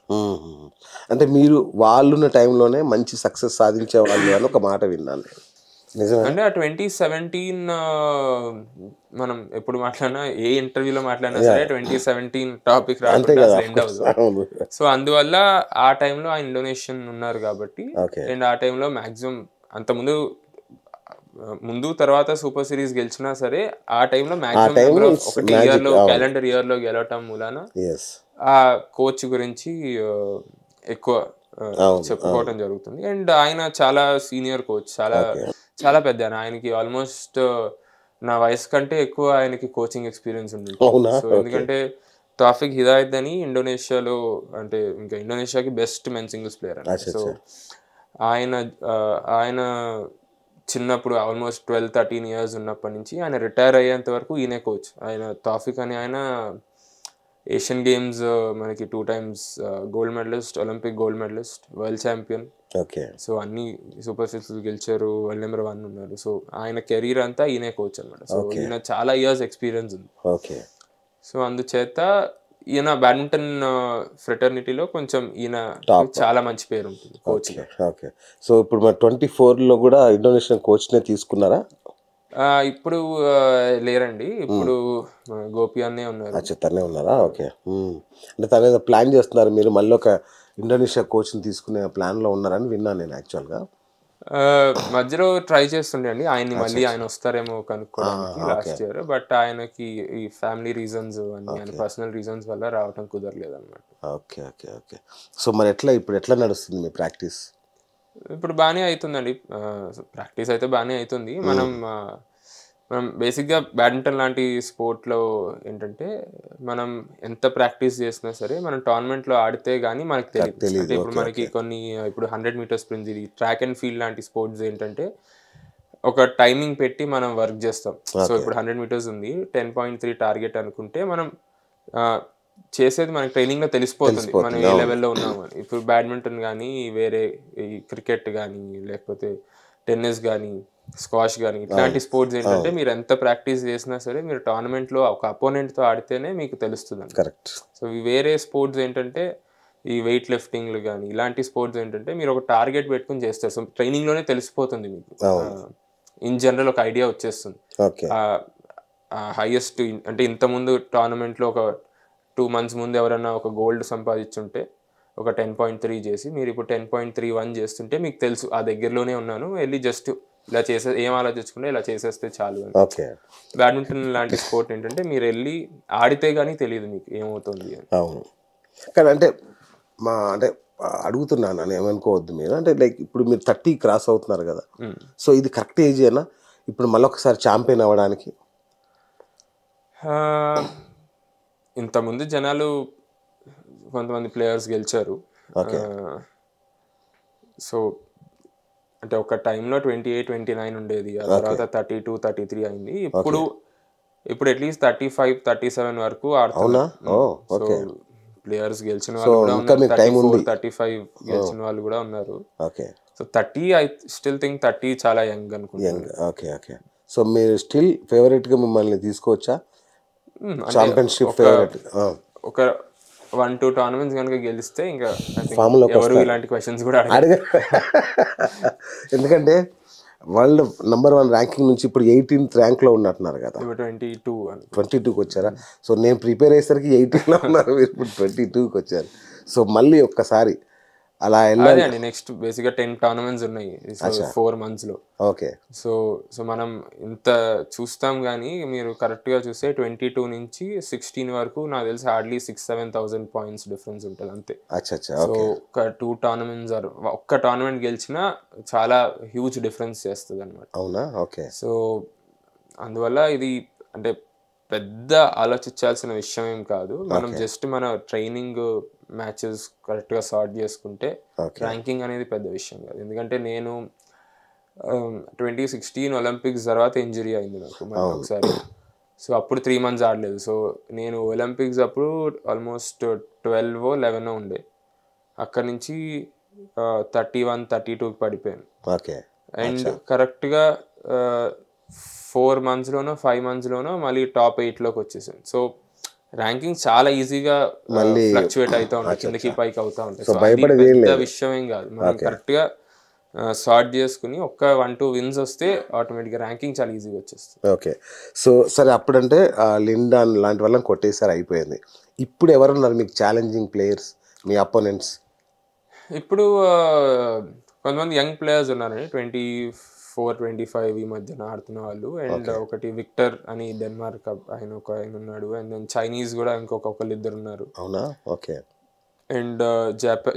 అంటే మీరు వాళ్ళున్న టైంలోనే మంచి సక్సెస్ సాధించే వాళ్ళు అని ఒక మాట విన్నాను అంటే ఆ ట్వంటీ సెవెంటీన్ మనం ఎప్పుడు మాట్లాడినా ఏ ఇంటర్వ్యూలో మాట్లాడినా సరే ట్వంటీ సెవెంటీన్ టాపిక్ సో అందువల్ల ఆ టైంలో ఆ ఇండోనేషియన్ ఉన్నారు కాబట్టి అండ్ ఆ టైంలో మాక్సిమం అంత ముందు ముందు తర్వాత సూపర్ సిరీస్ గెలిచినా సరే ఆ టైంలో మాక్సిమం ఇయర్ లో క్యాలెండర్ ఇయర్ లో గెలవటం మూలాన ఆ కోచ్ గురించి ఎక్కువ చెప్పుకోవటం జరుగుతుంది అండ్ ఆయన చాలా సీనియర్ కోచ్ చాలా చాలా పెద్ద ఆయనకి ఆల్మోస్ట్ నా వయసు కంటే ఎక్కువ ఆయనకి కోచింగ్ ఎక్స్పీరియన్స్ ఉంది సో ఎందుకంటే టాఫిక్ హిదాయత్ అని ఇండోనేషియాలో అంటే ఇంకా ఇండోనేషియాకి బెస్ట్ మెన్ సింగిల్స్ ప్లేయర్ అని సో ఆయన ఆయన చిన్నప్పుడు ఆల్మోస్ట్ ట్వెల్వ్ థర్టీన్ ఇయర్స్ ఉన్నప్పటి నుంచి ఆయన రిటైర్ అయ్యేంత వరకు ఈయనే కోచ్ ఆయన టాఫిక్ అని ఆయన ఏషియన్ గేమ్స్ uh, మనకి two times gold medallist Olympic gold medallist world champion okay so అన్ని సూపర్ సిక్స్ గెలిచారు వరల్డ్ నెంబర్ వన్ ఉన్నారు సో ఆయన కెరీర్ అంతా ఈయనే కోచ్ అనమాట సో ఈయన చాలా ఇయర్స్ ఎక్స్పీరియన్స్ ఉంది ఓకే సో అందుచేత ఈయన బ్యాడ్మింటన్ ఫ్రెటర్నిటీలో uh, కొంచెం ఈయన చాలా మంచి పేరు ఉంటుంది కోచ్ ఓకే సో ఇప్పుడు మన ట్వంటీ ఫోర్లో కూడా ఇండోనేషియన్ కోచ్నే తీసుకున్నారా ఇప్పుడు లేరండి ఇప్పుడు గోపి అన్నే ఉన్నారు అచ్చా తనే ఉన్నారా ఓకే అంటే తన ఏదో ప్లాన్ చేస్తున్నారు మీరు మళ్ళీ ఒక ఇండోనేషియా కోచ్ని తీసుకునే ప్లాన్లో ఉన్నారని విన్నాను నేను యాక్చువల్గా మధ్యలో ట్రై చేస్తుండే అండి ఆయన్ని మళ్ళీ ఆయన వస్తారేమో కనుక్కోవడానికి లాస్ట్ ఇయర్ బట్ ఆయనకి ఈ ఫ్యామిలీ రీజన్స్ అని ఆయన పర్సనల్ రీజన్స్ వల్ల రావటం కుదరలేదు అనమాట ఓకే ఓకే ఓకే సో మరి ఎట్లా ఇప్పుడు ఎట్లా నడుస్తుంది మీ ప్రాక్టీస్ ఇప్పుడు బాగానే అవుతుందండి ప్రాక్టీస్ అయితే బాగానే అవుతుంది మనం మనం బేసిక్గా బ్యాడ్మింటన్ లాంటి స్పోర్ట్లో ఏంటంటే మనం ఎంత ప్రాక్టీస్ చేసినా సరే మనం టోర్నమెంట్లో ఆడితే కానీ మనకు తెలియదు ఇప్పుడు మనకి కొన్ని ఇప్పుడు హండ్రెడ్ మీటర్స్ స్ప్రింట్ ఇది ట్రాక్ అండ్ ఫీల్డ్ లాంటి స్పోర్ట్స్ ఏంటంటే ఒక టైమింగ్ పెట్టి మనం వర్క్ చేస్తాం సో ఇప్పుడు హండ్రెడ్ మీటర్స్ ఉంది టెన్ పాయింట్ త్రీ టార్గెట్ అనుకుంటే మనం చేసేది మనకి ట్రైనింగ్ లో తెలిసిపోతుంది మనం ఏ లెవెల్లో ఉన్నామని ఇప్పుడు బ్యాడ్మింటన్ కానీ వేరే ఈ క్రికెట్ కానీ లేకపోతే టెన్నిస్ కానీ స్క్వాష్ కానీ ఇట్లాంటి స్పోర్ట్స్ ఏంటంటే మీరు ఎంత ప్రాక్టీస్ చేసినా సరే మీరు టోర్నమెంట్ లో ఒక అపోనెంట్ తో ఆడితేనే మీకు తెలుస్తుంది కరెక్ట్ సో వేరే స్పోర్ట్స్ ఏంటంటే ఈ వెయిట్ లిఫ్టింగ్ కానీ ఇలాంటి స్పోర్ట్స్ ఏంటంటే మీరు ఒక టార్గెట్ పెట్టుకుని చేస్తారు సో ట్రైనింగ్ లోనే తెలిసిపోతుంది మీకు ఇన్ జనరల్ ఒక ఐడియా వచ్చేస్తుంది హైయెస్ట్ అంటే ఇంత ముందు టోర్నమెంట్ లో ఒక టూ మంత్స్ ముందు ఎవరైనా ఒక గోల్డ్ సంపాదించుంటే ఒక టెన్ పాయింట్ త్రీ చేసి మీరు ఇప్పుడు టెన్ పాయింట్ త్రీ వన్ చేస్తుంటే మీకు తెలుసు ఆ దగ్గరలోనే ఉన్నాను వెళ్ళి జస్ట్ ఇలా చేసే ఏం ఆలోచించుకుంటే ఇలా చేసేస్తే చాలు అని బ్యాడ్మింటన్ లాంటి స్పోర్ట్ ఏంటంటే మీరు వెళ్ళి ఆడితే కానీ తెలియదు మీకు ఏమవుతుంది అని అవును కానీ అంటే మా అంటే అడుగుతున్నాను అని ఏమనుకోవద్దు మీరు అంటే లైక్ ఇప్పుడు మీరు థర్టీ క్రాస్ అవుతున్నారు కదా సో ఇది కరెక్ట్ ఏజ్ అయినా ఇప్పుడు మళ్ళొకసారి ఛాంపియన్ అవ్వడానికి ఇంతకుముందు జనాలు కొంతమంది ప్లేయర్స్ గెలిచారు సో అంటే ఒక టైంలో ట్వంటీ ఎయిట్ ట్వంటీ నైన్ ఉండేది ఆ తర్వాత థర్టీ టూ థర్టీ త్రీ అయింది ఇప్పుడు ఇప్పుడు at least thirty five thirty seven వరకు ప్లేయర్స్ గెలిచిన వాళ్ళు కూడా ఉన్నారు థర్టీ ఫైవ్ గెలిచిన వాళ్ళు కూడా ఉన్నారు so thirty I still think thirty చాలా యంగ్ అనుకుంటున్నాను ఓకే ఓకే సో మీరు స్టిల్ ఫేవరెట్ గా మిమ్మల్ని తీసుకోవచ్చా ఛాంపియన్షిప్ hmm, ఫేవరెట్ ఒక వన్ టూ టోర్నమెంట్స్ కనుక గెలిస్తే ఇంకా ఫామ్లో ఎవరు ఇలాంటి క్వశ్చన్స్ కూడా అడగ ఎందుకంటే వరల్డ్ నెంబర్ వన్ ర్యాంకింగ్ నుంచి ఇప్పుడు ఎయిటీన్త్ ర్యాంక్లో ఉన్నట్టున్నారు కదా ట్వంటీ టూ ట్వంటీ టూకి వచ్చారా సో నేను ప్రిపేర్ అయ్యేసరికి ఎయిటీన్లో ఉన్నారు ఇప్పుడు ట్వంటీ టూకి వచ్చారు సో మళ్ళీ ఒక్కసారి అలా వెళ్ళాలి అండి నెక్స్ట్ బేసిక్గా టెన్ టోర్నమెంట్స్ ఉన్నాయి ఫోర్ మంత్స్ లో ఓకే సో సో మనం ఇంత చూస్తాం కానీ మీరు కరెక్ట్ గా చూస్తే ట్వంటీ టూ నుంచి సిక్స్టీన్ వరకు నాకు తెలిసి hardly six seven thousand points difference ఉంటుంది అంతే సో ఒక టూ టోర్నమెంట్స్ ఆర్ ఒక్క టోర్నమెంట్ గెలిచినా చాలా హ్యూజ్ డిఫరెన్స్ చేస్తుంది అనమాట అవునా ఓకే సో అందువల్ల ఇది అంటే పెద్ద ఆలోచించాల్సిన విషయం ఏం కాదు మనం జస్ట్ మన ట్రైనింగ్ మ్యాచెస్ కరెక్ట్గా సార్ట్ చేసుకుంటే ర్యాంకింగ్ అనేది పెద్ద విషయం కాదు ఎందుకంటే నేను ట్వంటీ సిక్స్టీన్ ఒలింపిక్స్ తర్వాత ఇంజరీ అయింది నాకు ఒకసారి సో అప్పుడు త్రీ మంత్స్ ఆడలేదు సో నేను ఒలింపిక్స్ అప్పుడు ఆల్మోస్ట్ ట్వెల్వ్ లెవెన్ ఉండే అక్కడ నుంచి థర్టీ వన్ థర్టీ టూకి పడిపోయాను ఓకే అండ్ కరెక్ట్గా ఫోర్ మంత్స్లోనో ఫైవ్ మంత్స్లోనో మళ్ళీ టాప్ ఎయిట్లోకి వచ్చేసాను సో ర్యాంకింగ్ చాలా ఈజీగా మళ్ళీ ఫ్లక్చువేట్ అవుతా ఉంటాయి కిందకి పైకి అవుతా ఉంటాయి విషయం ఏం కాదు మనం కరెక్ట్ గా సార్ట్ చేసుకుని ఒక్క వన్ టూ విన్స్ వస్తే ఆటోమేటిక్గా ర్యాంకింగ్ చాలా ఈజీగా వచ్చేస్తుంది ఓకే సో సరే అప్పుడంటే లిండాన్ లాంటి వల్ల కొట్టేసారి అయిపోయింది ఇప్పుడు ఎవరు ఉన్నారు మీకు ఛాలెంజింగ్ ప్లేయర్స్ మీ అపోనెంట్స్ ఇప్పుడు కొంతమంది యంగ్ ప్లేయర్స్ ఉన్నారండి ట్వంటీ ఫోర్ ట్వంటీ ఫైవ్ ఈ మధ్యన ఆడుతున్న వాళ్ళు అండ్ ఒకటి విక్టర్ అని డెన్మార్క్ ఆయన ఒక ఆయన ఉన్నాడు అండ్ దెన్ చైనీస్ కూడా ఇంకొక ఒకళ్ళిద్దరు ఉన్నారు అవునా ఓకే అండ్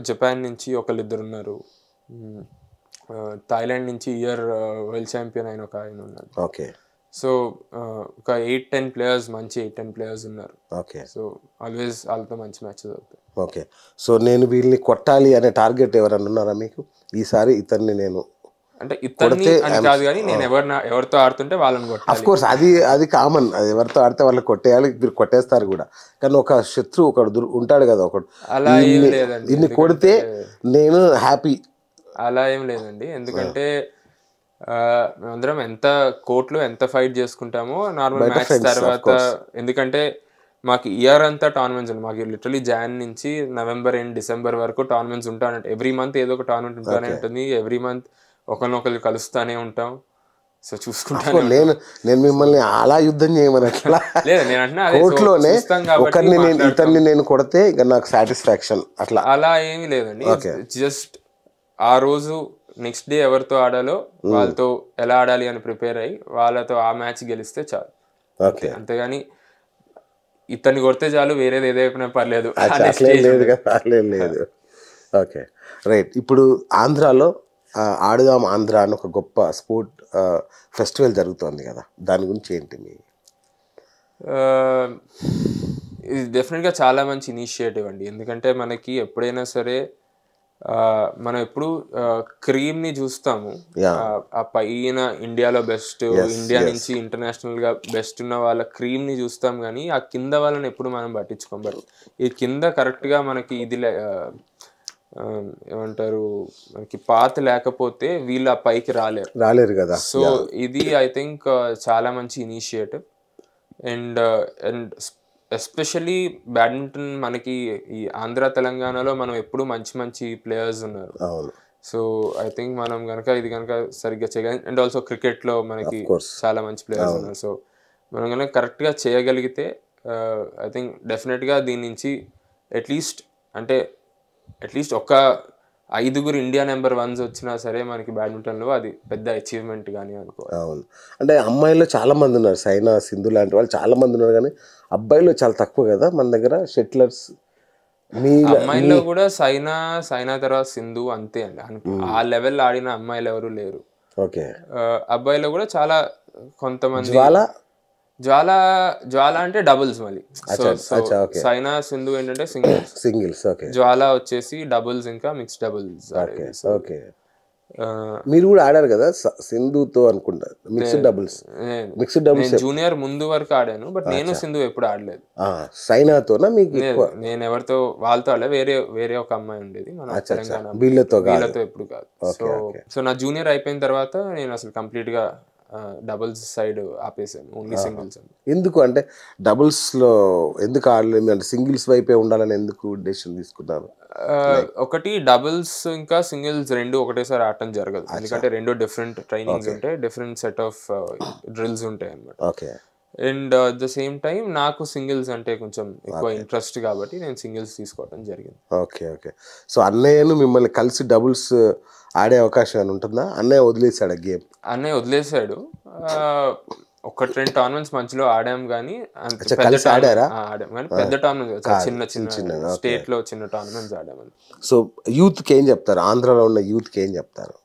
జపాన్ నుంచి ఒకళ్ళిద్దరు ఉన్నారు థాయిలాండ్ నుంచి ఇయర్ వరల్డ్ ఛాంపియన్ అయిన ఒక ఆయన ఉన్నారు ఓకే సో ఒక ఎయిట్ టెన్ ప్లేయర్స్ మంచి ఎయిట్ టెన్ ప్లేయర్స్ ఉన్నారు ఓకే సో ఆల్వేస్ వాళ్ళతో మంచి మ్యాచ్ అవుతాయి ఓకే సో నేను వీళ్ళని కొట్టాలి అనే టార్గెట్ ఎవరన్నా ఉన్నారా మీకు ఈసారి ఇతన్ని నేను అంటే కొడితే కాదు కానీ నేను ఎవరిన ఎవరితో ఆడుతుంటే వాళ్ళని అఫ్ కోర్స్ అది అది కామన్ అది ఎవరితో ఆడితే వాళ్ళు కొట్టేయాలి మీరు కొట్టేస్తారు కూడా కానీ ఒక శత్రు ఒకడు ఉంటాడు కదా ఒకడు అలా ఏం లేదండి దీన్ని కొడితే నేను హ్యాపీ అలా ఏం లేదండి ఎందుకంటే మేమందరం ఎంత కోట్లు ఎంత ఫైట్ చేసుకుంటామో నార్మల్ మ్యాచ్ తర్వాత ఎందుకంటే మాకు ఇయర్ అంతా టోర్నమెంట్స్ ఉంది మాకు లిటరలీ జాన్ నుంచి నవంబర్ అండ్ డిసెంబర్ వరకు టోర్నమెంట్స్ ఉంటానంటే ఎవ్రీ మంత్ ఏదో ఒక టోర్నమెంట్ ఉంటానే ఉంటుంది ఎవ్రీ మంత్ ఒకరినొకరు కలుస్తూనే ఉంటాం సో చూసుకుంటాను నేను నేను మిమ్మల్ని అలా యుద్ధం చేయమని అట్లా లేదు నేను అంటున్నా కోర్టులోనే ఒకరిని నేను ఇతన్ని నేను కొడితే ఇక నాకు సాటిస్ఫాక్షన్ అట్లా అలా ఏమీ లేదండి జస్ట్ ఆ రోజు నెక్స్ట్ డే ఎవరితో ఆడాలో hmm. వాళ్ళతో ఎలా ఆడాలి అని ప్రిపేర్ అయ్యి వాళ్ళతో ఆ మ్యాచ్ గెలిస్తే చాలు ఓకే అంతేగాని ఇతన్ని కొడితే చాలు వేరేది ఏదైనా పర్లేదు లేదు ఓకే రైట్ ఇప్పుడు ఆంధ్రాలో ఆడుదాం ఆంధ్ర అని ఒక గొప్ప స్పోర్ట్ ఫెస్టివల్ జరుగుతోంది కదా దాని గురించి ఏంటి మీ ఇది డెఫినెట్గా చాలా మంచి ఇనిషియేటివ్ అండి ఎందుకంటే మనకి ఎప్పుడైనా సరే మనం ఎప్పుడు క్రీమ్ని చూస్తాము ఆ పైన ఇండియాలో బెస్ట్ ఇండియా నుంచి ఇంటర్నేషనల్గా బెస్ట్ ఉన్న వాళ్ళ క్రీమ్ని చూస్తాం కానీ ఆ కింద వాళ్ళని ఎప్పుడు మనం పట్టించుకోం బట్ ఈ కింద కరెక్ట్గా మనకి ఇది ఏమంటారు మనకి పాత లేకపోతే వీళ్ళు ఆ పైకి రాలేరు రాలేరు కదా సో ఇది ఐ థింక్ uh, చాలా మంచి initiative and and especially badminton మనకి ఈ ఆంధ్ర తెలంగాణలో మనం ఎప్పుడు మంచి మంచి ప్లేయర్స్ ఉన్నారు సో ఐ థింక్ మనం కనుక ఇది కనుక సరిగ్గా చేయగలి అండ్ ఆల్సో క్రికెట్లో మనకి చాలా మంచి ప్లేయర్స్ ఉన్నారు సో మనం కనుక కరెక్ట్గా చేయగలిగితే ఐ థింక్ డెఫినెట్గా దీని నుంచి అట్లీస్ట్ అంటే అట్లీస్ట్ ఒక ఐదుగురు ఇండియా నెంబర్ వన్స్ వచ్చినా సరే మనకి బ్యాడ్మింటన్లో అది పెద్ద అచీవ్మెంట్ కానీ అనుకో అవును అంటే అమ్మాయిలు చాలా మంది ఉన్నారు సైనా సింధు లాంటి వాళ్ళు చాలా మంది ఉన్నారు కానీ అబ్బాయిలు చాలా తక్కువ కదా మన దగ్గర షెట్లర్స్ మీ అమ్మాయిల్లో కూడా సైనా సైనా తర్వాత సింధు అంతే అండి ఆ లెవెల్ ఆడిన అమ్మాయిలు ఎవరు లేరు ఓకే అబ్బాయిలో కూడా చాలా కొంతమంది జ్వాల జ్వాల అంటే డబుల్స్ మళ్ళీ సైనా సింధు ఏంటంటే సింగిల్స్ సింగిల్స్ ఓకే జ్వాల వచ్చేసి డబుల్స్ ఇంకా మిక్స్ డబుల్స్ ఓకే మీరు కూడా ఆడారు కదా సింధుతో అనుకుంటా mixed doubles mixed doubles junior ముందు వరకు ఆడాను బట్ నేను సింధు ఎప్పుడు ఆడలేదు సైనాతో మీకు నేను ఎవరితో వాళ్ళతో ఆడలేదు వేరే వేరే ఒక అమ్మాయి ఉండేది వీళ్ళతో ఎప్పుడు కాదు సో సో నా జూనియర్ అయిపోయిన తర్వాత నేను అసలు కంప్లీట్ గా డబుల్స్ సైడ్ ఆపేసాను ఓన్లీ సింగిల్స్ ఎందుకు అంటే డబుల్స్లో ఎందుకు ఆడలేము అంటే సింగిల్స్ వైపే ఉండాలని ఎందుకు డెసిషన్ తీసుకున్నారు ఒకటి డబుల్స్ ఇంకా సింగిల్స్ రెండు ఒకటేసారి ఆడటం జరగదు ఎందుకంటే రెండు డిఫరెంట్ ట్రైనింగ్స్ ఉంటాయి డిఫరెంట్ సెట్ ఆఫ్ డ్రిల్స్ ఉంటాయి అనమాట okay and at the same time నాకు సింగిల్స్ అంటే కొంచెం ఎక్కువ ఇంట్రెస్ట్ కాబట్టి నేను సింగిల్స్ తీసుకోవడం జరిగింది ఓకే ఓకే సో అన్నయ్యను మిమ్మల్ని కలిసి డబుల్స్ uh, ఆడే అవకాశం ఉంటుందా అన్నయ్య వదిలేసాడు గేమ్ అన్నయ్య వదిలేసాడు uh, ఒకటి రెండు టోర్నమెంట్స్ మధ్యలో ఆడాం కానీ కలిసి ఆడారా ఆడాం కానీ పెద్ద టోర్నమెంట్ చిన్న చిన్న స్టేట్ లో చిన్న టోర్నమెంట్స్ ఆడాం సో యూత్ కి ఏం చెప్తారు ఆంధ్రాలో ఉన్న యూత్ కి ఏం చెప్తారు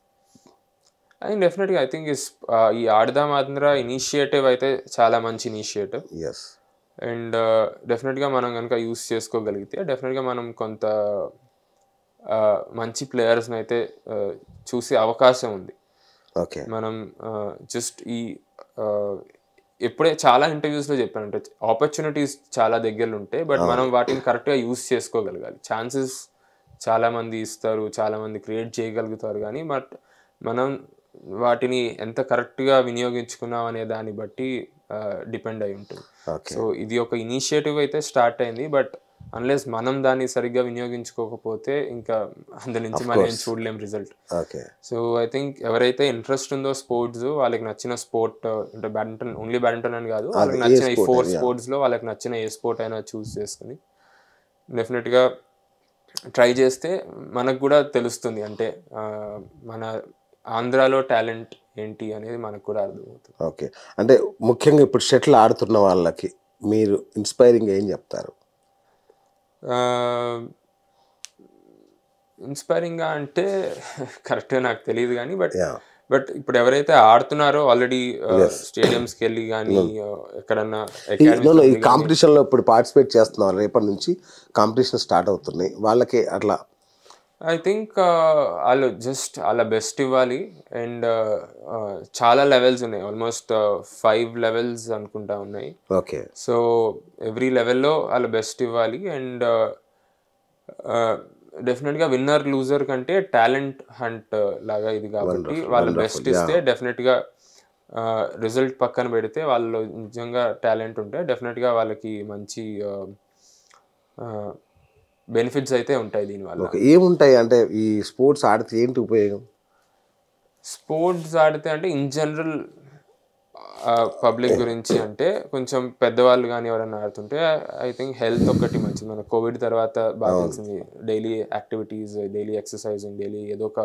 అండ్ డెఫినెట్గా ఐ థింక్ ఇస్ ఈ ఆడదాం మాత్ర ఇనిషియేటివ్ అయితే చాలా మంచి ఇనిషియేటివ్ ఎస్ అండ్ డెఫినెట్గా మనం కనుక యూస్ చేసుకోగలిగితే డెఫినెట్గా మనం కొంత uh, మంచి ప్లేయర్స్ని అయితే uh, చూసే అవకాశం ఉంది ఓకే మనం జస్ట్ uh, ఈ ఎప్పుడే చాలా ఇంటర్వ్యూస్లో అంటే ఆపర్చునిటీస్ చాలా దగ్గరలో ఉంటాయి బట్ మనం వాటిని కరెక్ట్గా యూస్ చేసుకోగలగాలి ఛాన్సెస్ చాలామంది ఇస్తారు చాలామంది క్రియేట్ చేయగలుగుతారు కానీ బట్ మనం వాటిని ఎంత కరెక్ట్గా వినియోగించుకున్నాం అనే దాన్ని బట్టి డిపెండ్ అయి ఉంటుంది సో ఇది ఒక ఇనిషియేటివ్ అయితే స్టార్ట్ అయింది బట్ అన్లెస్ మనం దాన్ని సరిగ్గా వినియోగించుకోకపోతే ఇంకా అందు నుంచి మనం ఏం చూడలేం రిజల్ట్ సో ఐ థింక్ ఎవరైతే ఇంట్రెస్ట్ ఉందో స్పోర్ట్స్ వాళ్ళకి నచ్చిన స్పోర్ట్ అంటే బ్యాడ్మింటన్ ఓన్లీ బ్యాడ్మింటన్ అని కాదు వాళ్ళకి నచ్చిన ఈ ఫోర్ స్పోర్ట్స్లో వాళ్ళకి నచ్చిన ఏ స్పోర్ట్ అయినా చూస్ చేసుకుని డెఫినెట్గా ట్రై చేస్తే మనకు కూడా తెలుస్తుంది అంటే మన ఆంధ్రాలో టాలెంట్ ఏంటి అనేది మనకు కూడా అర్థమవుతుంది ఓకే అంటే ముఖ్యంగా ఇప్పుడు షటిల్ ఆడుతున్న వాళ్ళకి మీరు ఇన్స్పైరింగ్ ఏం చెప్తారు ఇన్స్పైరింగ్గా అంటే కరెక్ట్గా నాకు తెలియదు కానీ బట్ బట్ ఇప్పుడు ఎవరైతే ఆడుతున్నారో ఆల్రెడీ స్టేడియంస్కి వెళ్ళి కానీ ఎక్కడన్నా ఈ కాంపిటీషన్లో ఇప్పుడు పార్టిసిపేట్ చేస్తున్నారు రేపటి నుంచి కాంపిటీషన్ స్టార్ట్ అవుతున్నాయి వాళ్ళకి అట్లా ఐ థింక్ వాళ్ళు జస్ట్ వాళ్ళ బెస్ట్ ఇవ్వాలి అండ్ uh, uh, చాలా లెవెల్స్ ఉన్నాయి ఆల్మోస్ట్ ఫైవ్ లెవెల్స్ అనుకుంటా ఉన్నాయి ఓకే సో ఎవ్రీ లెవెల్లో వాళ్ళ బెస్ట్ ఇవ్వాలి అండ్ డెఫినెట్గా విన్నర్ లూజర్ కంటే టాలెంట్ హంట్ uh, లాగా ఇది కాబట్టి వాళ్ళ బెస్ట్ ఇస్తే డెఫినెట్గా రిజల్ట్ పక్కన పెడితే వాళ్ళు నిజంగా టాలెంట్ ఉంటే డెఫినెట్గా వాళ్ళకి మంచి బెనిఫిట్స్ అయితే ఉంటాయి దీనివల్ల ఏముంటాయి అంటే ఈ స్పోర్ట్స్ ఆడితే ఏంటి ఉపయోగం స్పోర్ట్స్ ఆడితే అంటే ఇన్ జనరల్ పబ్లిక్ గురించి అంటే కొంచెం పెద్దవాళ్ళు కానీ ఎవరైనా ఆడుతుంటే ఐ థింక్ హెల్త్ ఒకటి మంచిది మన కోవిడ్ తర్వాత బాగా తెలిసింది daily activities daily exercising daily ఏదో ఒక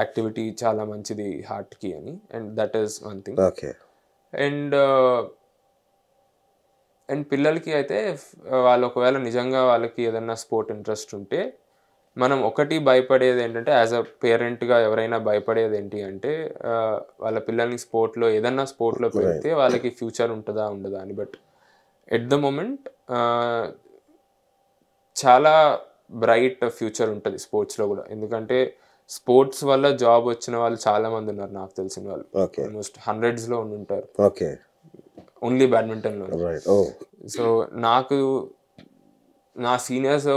యాక్టివిటీ చాలా మంచిది హార్ట్కి అని and that is one thing and and పిల్లలకి అయితే వాళ్ళు ఒకవేళ నిజంగా వాళ్ళకి ఏదైనా స్పోర్ట్ ఇంట్రెస్ట్ ఉంటే మనం ఒకటి భయపడేది ఏంటంటే యాజ్ అ పేరెంట్గా ఎవరైనా భయపడేది ఏంటి అంటే వాళ్ళ పిల్లల్ని స్పోర్ట్లో ఏదన్నా స్పోర్ట్లో పెడితే వాళ్ళకి ఫ్యూచర్ ఉంటుందా ఉండదా అని బట్ ఎట్ ద మూమెంట్ చాలా బ్రైట్ ఫ్యూచర్ ఉంటుంది స్పోర్ట్స్లో కూడా ఎందుకంటే స్పోర్ట్స్ వల్ల జాబ్ వచ్చిన వాళ్ళు చాలా మంది ఉన్నారు నాకు తెలిసిన వాళ్ళు ఆల్మోస్ట్ హండ్రెడ్స్లో ఉండి ఉంటారు ఓకే ఓన్లీ బ్యాడ్మింటన్లో oh. సో నాకు నా సీనియర్స్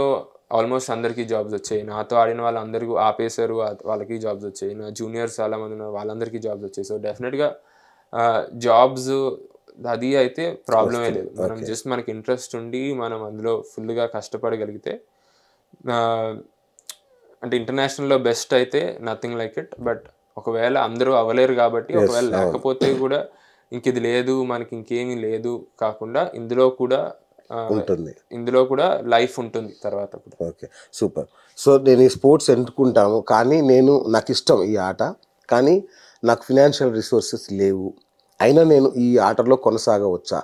ఆల్మోస్ట్ అందరికీ జాబ్స్ వచ్చాయి నాతో ఆడిన వాళ్ళందరికీ ఆపేశారు వాళ్ళకి జాబ్స్ వచ్చాయి నా జూనియర్స్ మంది ఉన్నారు వాళ్ళందరికీ జాబ్స్ వచ్చాయి సో డెఫినెట్గా జాబ్స్ అది అయితే ప్రాబ్లమే లేదు మనం జస్ట్ మనకి ఇంట్రెస్ట్ ఉండి మనం అందులో ఫుల్గా కష్టపడగలిగితే అంటే ఇంటర్నేషనల్లో బెస్ట్ అయితే నథింగ్ లైక్ ఇట్ బట్ ఒకవేళ అందరూ అవ్వలేరు కాబట్టి ఒకవేళ లేకపోతే కూడా ఇంక ఇది లేదు మనకి ఇంకేమీ లేదు కాకుండా ఇందులో కూడా ఉంటుంది ఇందులో కూడా లైఫ్ ఉంటుంది తర్వాత ఓకే సూపర్ సో నేను ఈ స్పోర్ట్స్ ఎంచుకుంటాము కానీ నేను నాకు ఇష్టం ఈ ఆట కానీ నాకు ఫినాన్షియల్ రిసోర్సెస్ లేవు అయినా నేను ఈ ఆటలో కొనసాగవచ్చా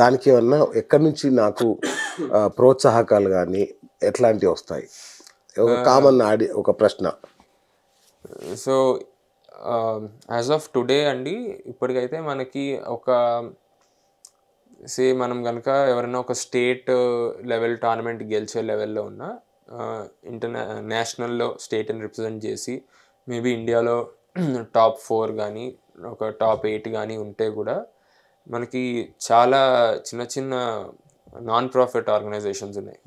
దానికి ఏమన్నా ఎక్కడి నుంచి నాకు ప్రోత్సాహకాలు కానీ ఎట్లాంటివి వస్తాయి ఒక కామన్ ఆడి ఒక ప్రశ్న సో యాజ్ ఆఫ్ టుడే అండి ఇప్పటికైతే మనకి ఒక సే మనం కనుక ఎవరైనా ఒక స్టేట్ లెవెల్ టోర్నమెంట్ గెలిచే లెవెల్లో ఉన్న ఇంటర్నే నేషనల్లో స్టేట్ని రిప్రజెంట్ చేసి మేబీ ఇండియాలో టాప్ ఫోర్ కానీ ఒక టాప్ ఎయిట్ కానీ ఉంటే కూడా మనకి చాలా చిన్న చిన్న నాన్ ప్రాఫిట్ ఆర్గనైజేషన్స్ ఉన్నాయి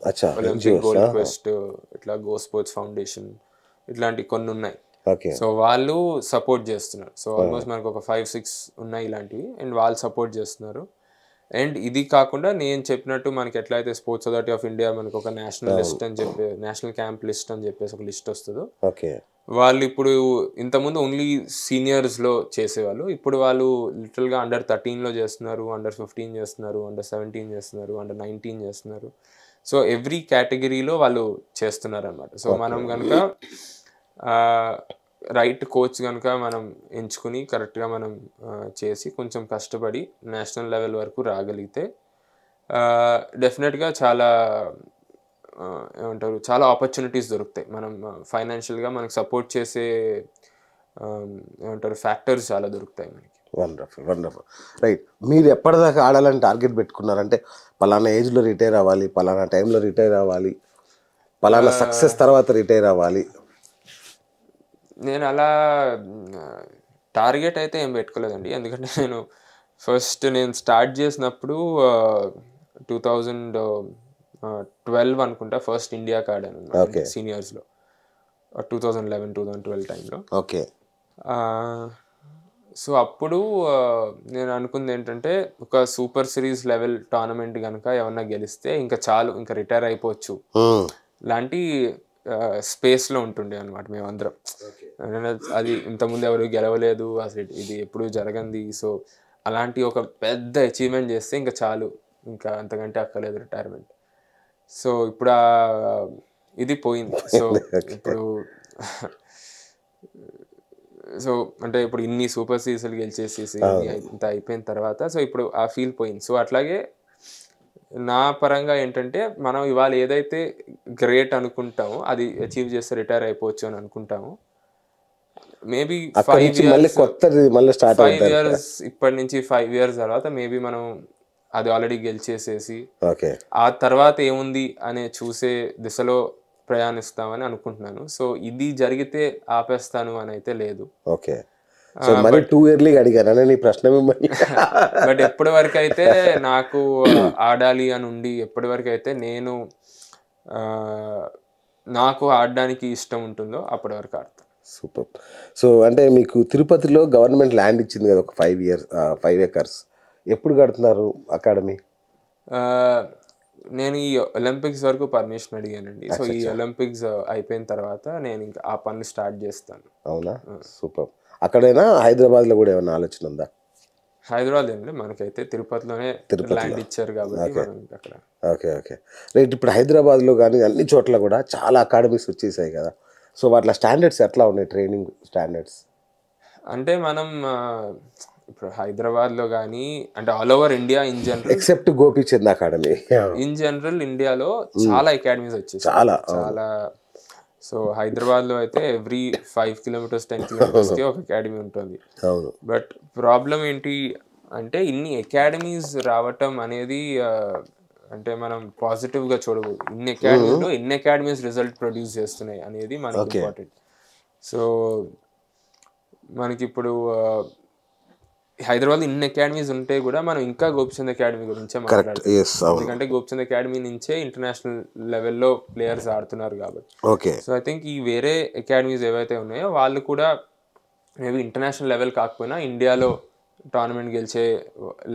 ఒలింపిక్ గోల్డ్ క్వెస్ట్ ఇట్లా గో స్పోర్ట్స్ ఫౌండేషన్ ఇట్లాంటి కొన్ని ఉన్నాయి సో వాళ్ళు సపోర్ట్ చేస్తున్నారు సో ఆల్మోస్ట్ మనకు ఒక ఫైవ్ సిక్స్ ఉన్నాయి ఇలాంటివి అండ్ వాళ్ళు సపోర్ట్ చేస్తున్నారు అండ్ ఇది కాకుండా నేను చెప్పినట్టు మనకి ఎట్లయితే స్పోర్ట్స్ అథారిటీ ఆఫ్ ఇండియా మనకు ఒక నేషనల్ లిస్ట్ అని చెప్పి నేషనల్ క్యాంప్ లిస్ట్ అని చెప్పేసి ఒక లిస్ట్ వస్తుందో వాళ్ళు ఇప్పుడు ఇంతకుముందు ఓన్లీ సీనియర్స్ లో చేసేవాళ్ళు ఇప్పుడు వాళ్ళు గా అండర్ థర్టీన్ లో చేస్తున్నారు అండర్ ఫిఫ్టీన్ చేస్తున్నారు అండర్ సెవెంటీన్ చేస్తున్నారు అండర్ నైన్టీన్ చేస్తున్నారు సో ఎవ్రీ కేటగిరీలో వాళ్ళు చేస్తున్నారు అనమాట సో మనం కనుక రైట్ కోచ్ కనుక మనం ఎంచుకుని కరెక్ట్గా మనం చేసి కొంచెం కష్టపడి నేషనల్ లెవెల్ వరకు రాగలిగితే డెఫినెట్గా చాలా ఏమంటారు చాలా ఆపర్చునిటీస్ దొరుకుతాయి మనం ఫైనాన్షియల్గా మనకు సపోర్ట్ చేసే ఏమంటారు ఫ్యాక్టర్స్ చాలా దొరుకుతాయి మనకి వండర్ఫుల్ వండర్ఫుల్ రైట్ మీరు ఎప్పటిదాకా ఆడాలని టార్గెట్ పెట్టుకున్నారంటే పలానా ఏజ్లో రిటైర్ అవ్వాలి పలానా టైంలో రిటైర్ అవ్వాలి పలానా సక్సెస్ తర్వాత రిటైర్ అవ్వాలి నేను అలా టార్గెట్ అయితే ఏం పెట్టుకోలేదండి ఎందుకంటే నేను ఫస్ట్ నేను స్టార్ట్ చేసినప్పుడు టూ థౌజండ్ ట్వెల్వ్ అనుకుంటా ఫస్ట్ ఇండియా ఇండియాకి ఆడాను సీనియర్స్లో two thousand eleven two thousand twelve టైంలో ఓకే సో అప్పుడు నేను అనుకుంది ఏంటంటే ఒక సూపర్ సిరీస్ లెవెల్ టోర్నమెంట్ కనుక ఏమన్నా గెలిస్తే ఇంకా చాలు ఇంకా రిటైర్ అయిపోవచ్చు లాంటి స్పేస్లో ఉంటుండే అనమాట మేమందరం అది ఇంతకుముందు ఎవరు గెలవలేదు అసలు ఇది ఎప్పుడు జరగంది సో అలాంటి ఒక పెద్ద అచీవ్మెంట్ చేస్తే ఇంకా చాలు ఇంకా అంతకంటే అక్కర్లేదు రిటైర్మెంట్ సో ఇప్పుడు ఇది పోయింది సో ఇప్పుడు సో అంటే ఇప్పుడు ఇన్ని సూపర్ సీజన్లు గెలిచేసేసి ఇంత అయిపోయిన తర్వాత సో ఇప్పుడు ఆ ఫీల్ పోయింది సో అట్లాగే నా పరంగా ఏంటంటే మనం ఇవాళ ఏదైతే గ్రేట్ అనుకుంటామో అది అచీవ్ చేస్తే రిటైర్ అయిపోవచ్చు అని అనుకుంటాము maybe five years five years ఇప్పటి నుంచి ఫైవ్ ఇయర్స్ తర్వాత మేబీ మనం అది ఆల్రెడీ గెలిచేసేసి ఆ తర్వాత ఏముంది అనే చూసే దిశలో ప్రయాణిస్తామని అనుకుంటున్నాను సో ఇది జరిగితే ఆపేస్తాను అని అయితే లేదు ఓకే సో టూ ఇయర్లీ అడిగాను నీ ప్రశ్న మిమ్మల్ని బట్ ఎప్పటి వరకు అయితే నాకు ah, ఆడాలి అని ఉండి ఎప్పటి వరకు అయితే నేను ah, నాకు ఆడడానికి ఇష్టం ఉంటుందో అప్పటి వరకు ఆడతాను సూపర్ సో అంటే మీకు తిరుపతిలో గవర్నమెంట్ ల్యాండ్ ఇచ్చింది కదా ఒక ఫైవ్ ఇయర్స్ ఫైవ్ ఏకర్స్ ఎప్పుడు కడుతున్నారు అకాడమీ ah, నేను ఈ ఒలింపిక్స్ వరకు పర్మిషన్ అడిగానండి సో ఈ ఒలింపిక్స్ అయిపోయిన తర్వాత నేను ఇంకా ఆ పనులు స్టార్ట్ చేస్తాను అవునా సూపర్ అక్కడైనా హైదరాబాద్లో కూడా ఏమైనా ఆలోచన ఉందా హైదరాబాద్ ఏం లేదు మనకైతే తిరుపతిలోనే ల్యాండ్ ఇచ్చారు కాబట్టి అక్కడ ఓకే ఓకే రైట్ ఇప్పుడు హైదరాబాద్లో కానీ అన్ని చోట్ల కూడా చాలా అకాడమీస్ వచ్చేసాయి కదా సో వాటి స్టాండర్డ్స్ ఎట్లా ఉన్నాయి ట్రైనింగ్ స్టాండర్డ్స్ అంటే మనం ఇప్పుడు హైదరాబాద్లో కానీ అంటే all over India in general except Gopichand academy in general ఇండియాలో చాలా అకాడమీస్ వచ్చాయి చాలా చాలా సో హైదరాబాద్ లో అయితే every five kilometres ten kilometres కి ఒక అకాడమీ ఉంటుంది బట్ ప్రాబ్లం ఏంటి అంటే ఇన్ని అకాడమీస్ రావటం అనేది అంటే మనం పాజిటివ్ గా చూడవు ఇన్ని అకాడమీలో ఇన్ని అకాడమీస్ రిజల్ట్ ప్రొడ్యూస్ చేస్తున్నాయి అనేది మనకి ఇంపార్టెంట్ సో మనకి ఇప్పుడు హైదరాబాద్ ఇన్ని అకాడమీస్ ఉంటే కూడా మనం ఇంకా గోపిచంద్ అకాడమీ గురించే ఎందుకంటే గోపిచంద్ అకాడమీ నుంచే ఇంటర్నేషనల్ లెవెల్లో ప్లేయర్స్ ఆడుతున్నారు కాబట్టి ఓకే సో ఐ థింక్ ఈ వేరే అకాడమీస్ ఏవైతే ఉన్నాయో వాళ్ళు కూడా మేబీ ఇంటర్నేషనల్ లెవెల్ కాకపోయినా ఇండియాలో టోర్నమెంట్ గెలిచే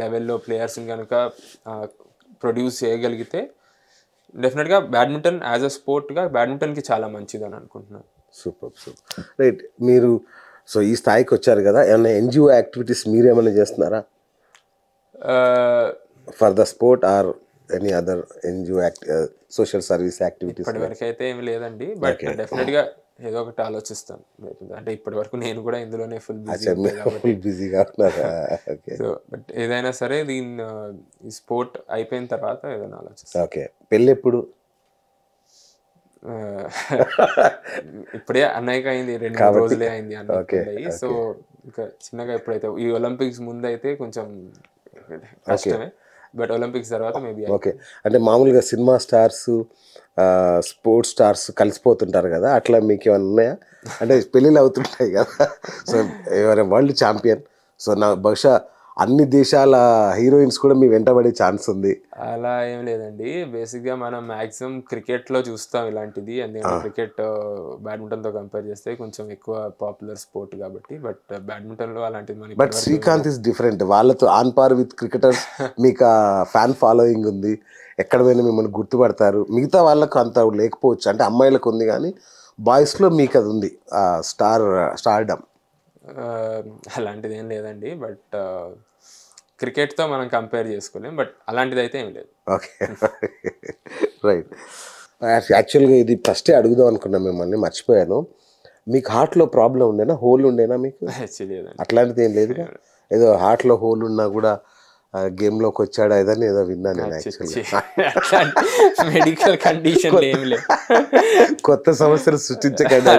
లెవెల్లో ప్లేయర్స్ని కనుక ప్రొడ్యూస్ చేయగలిగితే డెఫినెట్గా బ్యాడ్మింటన్ యాజ్ అ స్పోర్ట్గా బ్యాడ్మింటన్కి చాలా మంచిదని అనుకుంటున్నాను సూపర్ సూపర్ రైట్ మీరు సో ఈ స్థాయికి వచ్చారు కదా ఏమైనా ఎన్జిఓ యాక్టివిటీస్ మీరేమైనా చేస్తున్నారా for the sport or any other NGO social service activities అయితే ఏమి లేదండి బట్ డెఫినెట్గా ఏదో ఒకటి ఆలోచిస్తాను అంటే ఇప్పటి వరకు నేను కూడా ఇందులోనే ఫుల్ ఫుల్ బిజీగా సో బట్ ఏదైనా సరే దీని uh, ఈ స్పోర్ట్ అయిపోయిన తర్వాత ఏదైనా ఆలోచిస్తాను ఓకే పెళ్ళి ఎప్పుడు ఇప్పుడే అన్నయ్యకి అయింది రెండు రోజులే అయింది అన్నీ సో ఇంకా చిన్నగా ఎప్పుడైతే ఈ ఒలింపిక్స్ ముందు అయితే కొంచెం బట్ ఒలింపిక్స్ తర్వాత మేబీ ఓకే అంటే మామూలుగా సినిమా స్టార్స్ స్పోర్ట్స్ స్టార్స్ కలిసిపోతుంటారు కదా అట్లా మీకు ఏమైనా ఉన్నాయా అంటే పెళ్ళిళ్ళు అవుతుంటాయి కదా సో ఎవరైనా వరల్డ్ ఛాంపియన్ సో నా బహుశా అన్ని దేశాల హీరోయిన్స్ కూడా మీ వెంటబడే ఛాన్స్ ఉంది అలా ఏం లేదండి బేసిక్గా మనం మ్యాక్సిమం క్రికెట్లో చూస్తాం ఇలాంటిది ఎందుకంటే క్రికెట్ బ్యాడ్మింటన్తో కంపేర్ చేస్తే కొంచెం ఎక్కువ పాపులర్ స్పోర్ట్ కాబట్టి బట్ బ్యాడ్మింటన్లో అలాంటిది మనకి బట్ శ్రీకాంత్ ఇస్ డిఫరెంట్ వాళ్ళతో ఆన్ పార్ విత్ క్రికెటర్స్ మీకు ఫ్యాన్ ఫాలోయింగ్ ఉంది ఎక్కడ పోయినా మిమ్మల్ని గుర్తుపడతారు మిగతా వాళ్ళకు అంత లేకపోవచ్చు అంటే అమ్మాయిలకు ఉంది కానీ బాయ్స్లో మీకు అది ఉంది స్టార్ స్టార్డమ్ అలాంటిది ఏం లేదండి బట్ క్రికెట్తో మనం కంపేర్ చేసుకోలేం బట్ అలాంటిది అయితే ఏం లేదు ఓకే రైట్ యాక్చువల్గా ఇది ఫస్టే అడుగుదాం అనుకున్నా మిమ్మల్ని మర్చిపోయాను మీకు హార్ట్లో ప్రాబ్లం ఉండేనా హోల్ ఉండేనా మీకు అట్లాంటిది ఏం లేదు ఏదో హార్ట్లో హోల్ ఉన్నా కూడా గేమ్లోకి వచ్చాడు ఏదని ఏదో విన్నాను మెడికల్ కండిషన్ కొత్త సమస్యలు సృష్టించకండి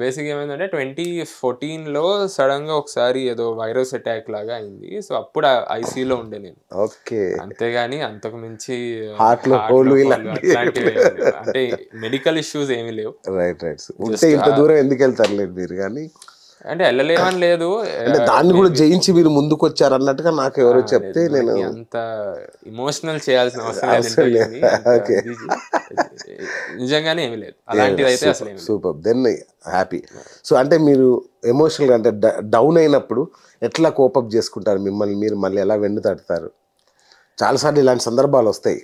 బేసిక్ ఏమైందంటే ట్వంటీ ఫోర్టీన్లో సడన్గా ఒకసారి ఏదో వైరస్ అటాక్ లాగా అయింది సో అప్పుడు ఐసీలో ఉండే నేను ఓకే అంతేగాని అంతకు మించి అంటే మెడికల్ ఇష్యూస్ ఏమీ లేవు రైట్ రైట్ ఉంటే ఇంత దూరం ఎందుకు వెళ్తారు లేదు మీరు కానీ అంటే వెళ్ళలేమని లేదు అంటే దాన్ని కూడా జయించి మీరు ముందుకు వచ్చారు అన్నట్టుగా నాకు ఎవరు చెప్తే నేను అంత ఇమోషనల్ చేయాల్సిన అవసరం లేదు నిజంగానే ఏమి లేదు అలాంటిది అయితే అసలు సూపర్ దెన్ హ్యాపీ సో అంటే మీరు ఎమోషనల్గా అంటే డౌన్ అయినప్పుడు ఎట్లా కోపప్ చేసుకుంటారు మిమ్మల్ని మీరు మళ్ళీ ఎలా వెన్ను తడతారు చాలాసార్లు ఇలాంటి సందర్భాలు వస్తాయి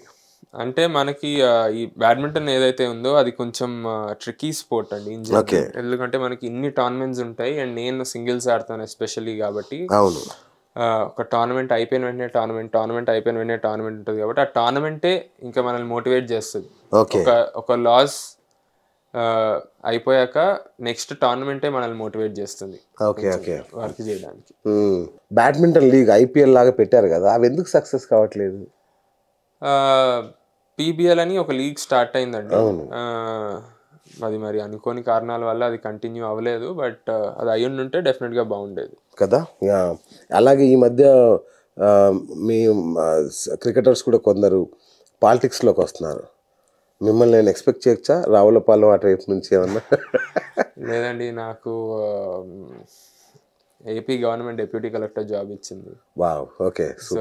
అంటే మనకి ఈ బ్యాడ్మింటన్ ఏదైతే ఉందో అది కొంచెం ట్రికీ స్పోర్ట్ అండి ఎందుకంటే మనకి ఇన్ని టోర్నమెంట్స్ ఉంటాయి అండ్ నేను సింగిల్స్ ఆడతాను ఎస్పెషల్లీ కాబట్టి ఒక టోర్నమెంట్ అయిపోయిన వెంటనే టోర్నమెంట్ టోర్నమెంట్ అయిపోయిన వెంటనే టోర్నమెంట్ ఉంటుంది కాబట్టి ఆ టోర్నమెంటే ఇంకా మనల్ని మోటివేట్ చేస్తుంది ఒక ఒక లాస్ అయిపోయాక నెక్స్ట్ టోర్నమెంటే మనల్ని మోటివేట్ చేస్తుంది ఓకే ఓకే వర్క్ చేయడానికి బ్యాడ్మింటన్ లీగ్ ఐపీఎల్ లాగా పెట్టారు కదా అవి ఎందుకు సక్సెస్ కావట్లేదు పీబీఎల్ అని ఒక లీగ్ స్టార్ట్ అయిందండి అది మరి అనుకోని కారణాల వల్ల అది కంటిన్యూ అవ్వలేదు బట్ అది అయ్యుంటే డెఫినెట్గా బాగుండేది కదా అలాగే ఈ మధ్య మీ క్రికెటర్స్ కూడా కొందరు పాలిటిక్స్లోకి వస్తున్నారు మిమ్మల్ని నేను ఎక్స్పెక్ట్ చేయొచ్చా రావులపాలెం టైప్ నుంచి ఏమన్నా లేదండి నాకు AP government deputy collector job ఇచ్చింది wow okay so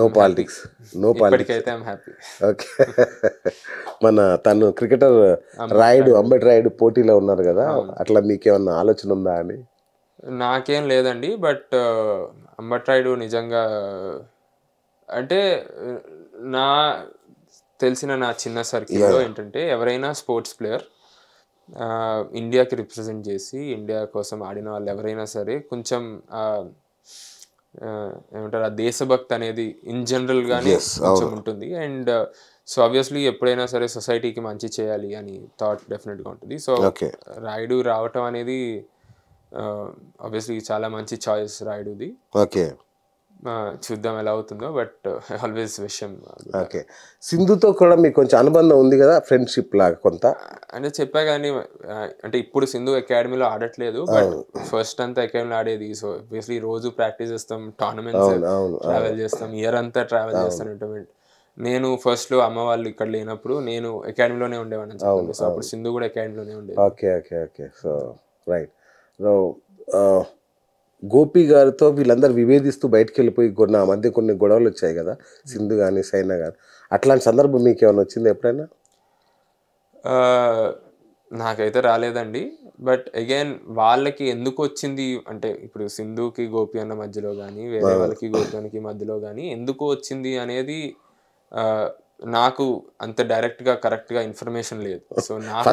no politics no politics okay మన తను క్రికెటర్ రాయుడు అంబటి రాయుడు పోటీలో ఉన్నారు కదా అట్లా మీకేమన్నా ఆలోచన ఉందా అని నాకేం లేదండి బట్ uh, అంబటి రాయుడు నిజంగా అంటే నా తెలిసిన నా చిన్న సర్కిల్లో ఏంటంటే ఎవరైనా స్పోర్ట్స్ ప్లేయర్ uh, ఇండియాకి రిప్రజెంట్ చేసి ఇండియా కోసం ఆడిన వాళ్ళు ఎవరైనా సరే కొంచెం uh, ఏమంటారు ఆ దేశభక్తి అనేది ఇన్ జనరల్ గానే ఉంటుంది అండ్ సో ఆబ్వియస్లీ ఎప్పుడైనా సరే సొసైటీకి మంచి చేయాలి అని థాట్ డెఫినెట్ గా ఉంటుంది సో రాయుడు రావటం అనేది ఆబ్వియస్లీ uh, చాలా మంచి చాయిస్ రాయుడుది ఓకే చూద్దాం ఎలా అవుతుందో బట్ ఆల్వేస్ విషయం ఓకే సింధుతో కూడా మీకు కొంచెం అనుబంధం ఉంది కదా ఫ్రెండ్షిప్ లాగా కొంత అంటే చెప్పా కానీ అంటే ఇప్పుడు సింధు అకాడమీలో ఆడట్లేదు బట్ ఫస్ట్ అంతా అకాడమీలో ఆడేది సో ఆబ్వియస్లీ రోజు ప్రాక్టీస్ చేస్తాం టోర్నమెంట్స్ ట్రావెల్ చేస్తాం ఇయర్ అంతా ట్రావెల్ చేస్తాం టోర్నమెంట్ నేను ఫస్ట్ లో అమ్మ వాళ్ళు ఇక్కడ లేనప్పుడు నేను అకాడమీలోనే ఉండేవాడిని సో అప్పుడు సింధు కూడా అకాడమీలోనే ఉండేది okay okay okay so right Gopi గారితో వీళ్ళందరూ వివేదిస్తూ బయటకు వెళ్ళిపోయి కొన్ని ఆ మధ్య కొన్ని గొడవలు వచ్చాయి కదా సింధు కానీ సైనా కానీ అట్లాంటి సందర్భం మీకు ఏమైనా వచ్చింది ఎప్పుడైనా నాకైతే రాలేదండి బట్ అగైన్ వాళ్ళకి ఎందుకు వచ్చింది అంటే ఇప్పుడు సింధుకి గోపి అన్న మధ్యలో కానీ వేరే వాళ్ళకి గోపి అన్నకి మధ్యలో కానీ ఎందుకు వచ్చింది అనేది నాకు అంత డైరెక్ట్ గా కరెక్ట్ గా ఇన్ఫర్మేషన్ లేదు సో నాకు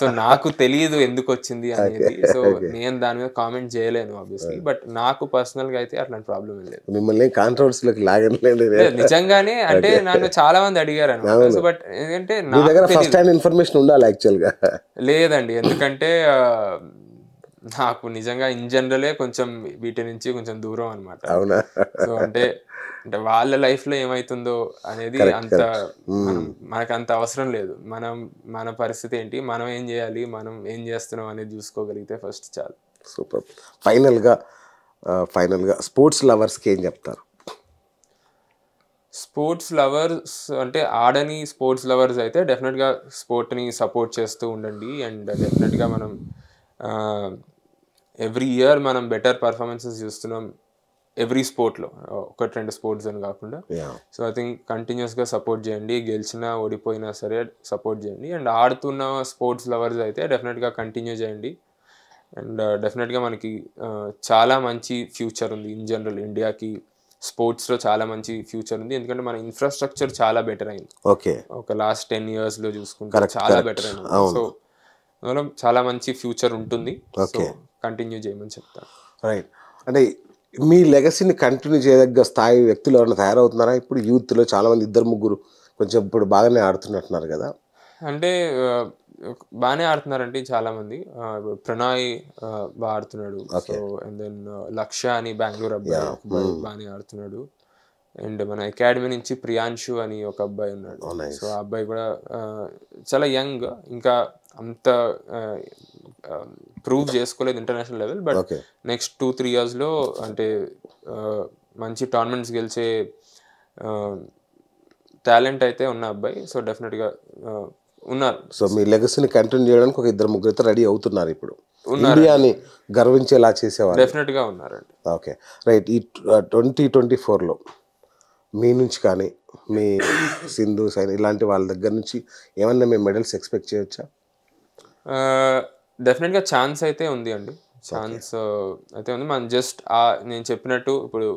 సో నాకు తెలియదు ఎందుకు వచ్చింది అనేది సో నేను దాని మీద కామెంట్ చేయలేను ఆబ్వియస్లీ బట్ నాకు పర్సనల్ గా అయితే అట్లాంటి ప్రాబ్లం లేదు మిమ్మల్ని కాంట్రవర్సీలోకి లాగలేదు నిజంగానే అంటే నన్ను చాలా మంది అడిగారు అనమాట సో బట్ ఎందుకంటే నా దగ్గర ఫస్ట్ హ్యాండ్ ఇన్ఫర్మేషన్ ఉండాలి యాక్చువల్ గా లేదండి ఎందుకంటే నాకు నిజంగా ఇన్ జనరలే కొంచెం వీటి నుంచి కొంచెం దూరం అనమాట అంటే అంటే వాళ్ళ లైఫ్ లో ఏమైతుందో అనేది అంత hmm. మనకు అంత అవసరం లేదు మనం మన పరిస్థితి ఏంటి మనం ఏం చేయాలి మనం ఏం చేస్తున్నాం అనేది చూసుకోగలిగితే ఫస్ట్ చాలు సూపర్ ఫైనల్ గా ఫైనల్ గా స్పోర్ట్స్ లవర్స్ కి ఏం చెప్తారు స్పోర్ట్స్ లవర్స్ అంటే ఆడని స్పోర్ట్స్ లవర్స్ అయితే డెఫినెట్గా స్పోర్ట్ని సపోర్ట్ చేస్తూ ఉండండి అండ్ డెఫినెట్గా మనం ఎవ్రీ ఇయర్ మనం బెటర్ పర్ఫార్మెన్సెస్ చూస్తున్నాం ఎవ్రీ లో ఒకటి రెండు స్పోర్ట్స్ అని కాకుండా సో ఐ థింక్ కంటిన్యూస్ గా సపోర్ట్ చేయండి గెలిచినా ఓడిపోయినా సరే సపోర్ట్ చేయండి అండ్ ఆడుతున్న స్పోర్ట్స్ లవర్స్ అయితే డెఫినెట్ గా కంటిన్యూ చేయండి అండ్ డెఫినెట్ uh, గా మనకి uh, చాలా మంచి ఫ్యూచర్ ఉంది ఇన్ జనరల్ ఇండియాకి లో చాలా మంచి ఫ్యూచర్ ఉంది ఎందుకంటే మన ఇన్ఫ్రాస్ట్రక్చర్ చాలా బెటర్ అయింది ఓకే ఒక లాస్ట్ టెన్ ఇయర్స్ లో చూసుకుంటే చాలా బెటర్ అయింది సో చాలా మంచి ఫ్యూచర్ ఉంటుంది కంటిన్యూ చేయమని చెప్తాను రైట్ అంటే మీ లెగసీని కంటిన్యూ చేయదగ్గ స్థాయి వ్యక్తులు ఎవరైనా తయారవుతున్నారా ఇప్పుడు యూత్లో చాలామంది ఇద్దరు ముగ్గురు కొంచెం ఇప్పుడు బాగానే ఆడుతున్నట్టున్నారు కదా అంటే బాగానే ఆడుతున్నారంటే చాలామంది ప్రణాయ్ బాగా ఆడుతున్నాడు సో అండ్ దెన్ లక్ష్య అని బెంగళూరు అబ్బాయి బాగానే ఆడుతున్నాడు అండ్ మన అకాడమీ నుంచి ప్రియాన్షు అని ఒక అబ్బాయి ఉన్నాడు సో ఆ అబ్బాయి కూడా చాలా యంగ్ ఇంకా అంత ప్రూవ్ చేసుకోలేదు international level but next two three ఇయర్స్లో అంటే మంచి టోర్నమెంట్స్ గెలిచే టాలెంట్ అయితే ఉన్న అబ్బాయి సో డెఫినెట్గా ఉన్నారు సో మీ లెగసీని కంటిన్యూ చేయడానికి ఒక ఇద్దరు ముగ్గురు రెడీ అవుతున్నారు ఇప్పుడు ఇండియాని గర్వించేలా చేసేవారు డెఫినెట్గా ఉన్నారండి ఓకే రైట్ ఈ ట్వంటీ ట్వంటీ ఫోర్లో మీ నుంచి కానీ మీ సింధు సైన్ ఇలాంటి వాళ్ళ దగ్గర నుంచి ఏమన్నా మేము మెడల్స్ ఎక్స్పెక్ట్ చేయొచ్చా డెఫినెట్గా ఛాన్స్ అయితే ఉంది అండి ఛాన్స్ అయితే ఉంది మనం జస్ట్ ఆ నేను చెప్పినట్టు ఇప్పుడు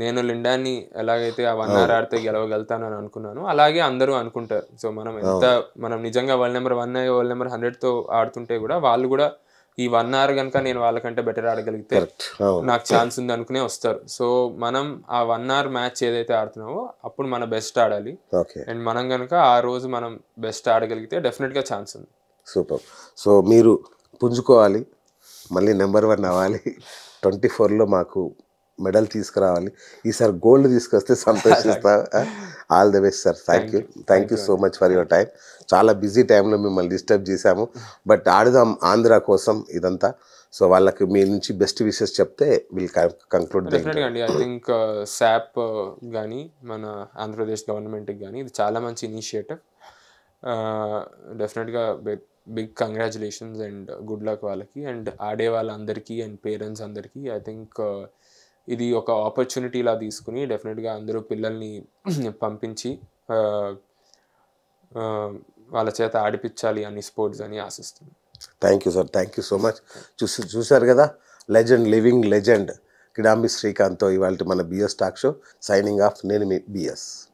నేను లిండాన్ని ఎలాగైతే ఆ వన్ అవర్ ఆడితే గెలవగలుగుతాను అని అనుకున్నాను అలాగే అందరూ అనుకుంటారు సో మనం ఎంత మనం నిజంగా world number one world number హండ్రెడ్తో ఆడుతుంటే కూడా వాళ్ళు కూడా ఈ వన్ అవర్ కనుక నేను వాళ్ళకంటే బెటర్ ఆడగలిగితే నాకు ఛాన్స్ ఉంది అనుకునే వస్తారు సో మనం ఆ వన్ అవర్ మ్యాచ్ ఏదైతే ఆడుతున్నామో అప్పుడు మన బెస్ట్ ఆడాలి అండ్ మనం కనుక ఆ రోజు మనం బెస్ట్ ఆడగలిగితే డెఫినెట్ గా ఛాన్స్ ఉంది సూపర్ సో మీరు పుంజుకోవాలి మళ్ళీ నెంబర్ వన్ అవ్వాలి ట్వంటీ ఫోర్లో మాకు మెడల్ తీసుకురావాలి ఈసారి గోల్డ్ తీసుకొస్తే సంతోషిస్తా all the best sir thank you thank you so much for your time చాలా బిజీ టైంలో మిమ్మల్ని డిస్టర్బ్ చేశాము బట్ ఆడుదాం ఆంధ్ర కోసం ఇదంతా సో వాళ్ళకి మీ నుంచి బెస్ట్ విషెస్ చెప్తే విల్ కంక్లూడ్ డెఫినెట్గా అండి ఐ థింక్ శాప్ కానీ మన ఆంధ్రప్రదేశ్ గవర్నమెంట్కి కానీ ఇది చాలా మంచి ఇనిషియేటివ్ డెఫినెట్గా big congratulations and good luck వాళ్ళకి అండ్ ఆడే వాళ్ళందరికీ అండ్ పేరెంట్స్ అందరికీ ఐ థింక్ ఇది ఒక ఆపర్చునిటీలా తీసుకుని డెఫినెట్గా అందరూ పిల్లల్ని పంపించి వాళ్ళ చేత ఆడిపించాలి అని స్పోర్ట్స్ అని ఆశిస్తుంది thank you sir thank you so much చూసి చూశారు కదా లెజెండ్ లివింగ్ లెజెండ్ కిడాంబి శ్రీకాంత్తో ఇవాళ మన BS talk show signing off నేను మీ బిఎస్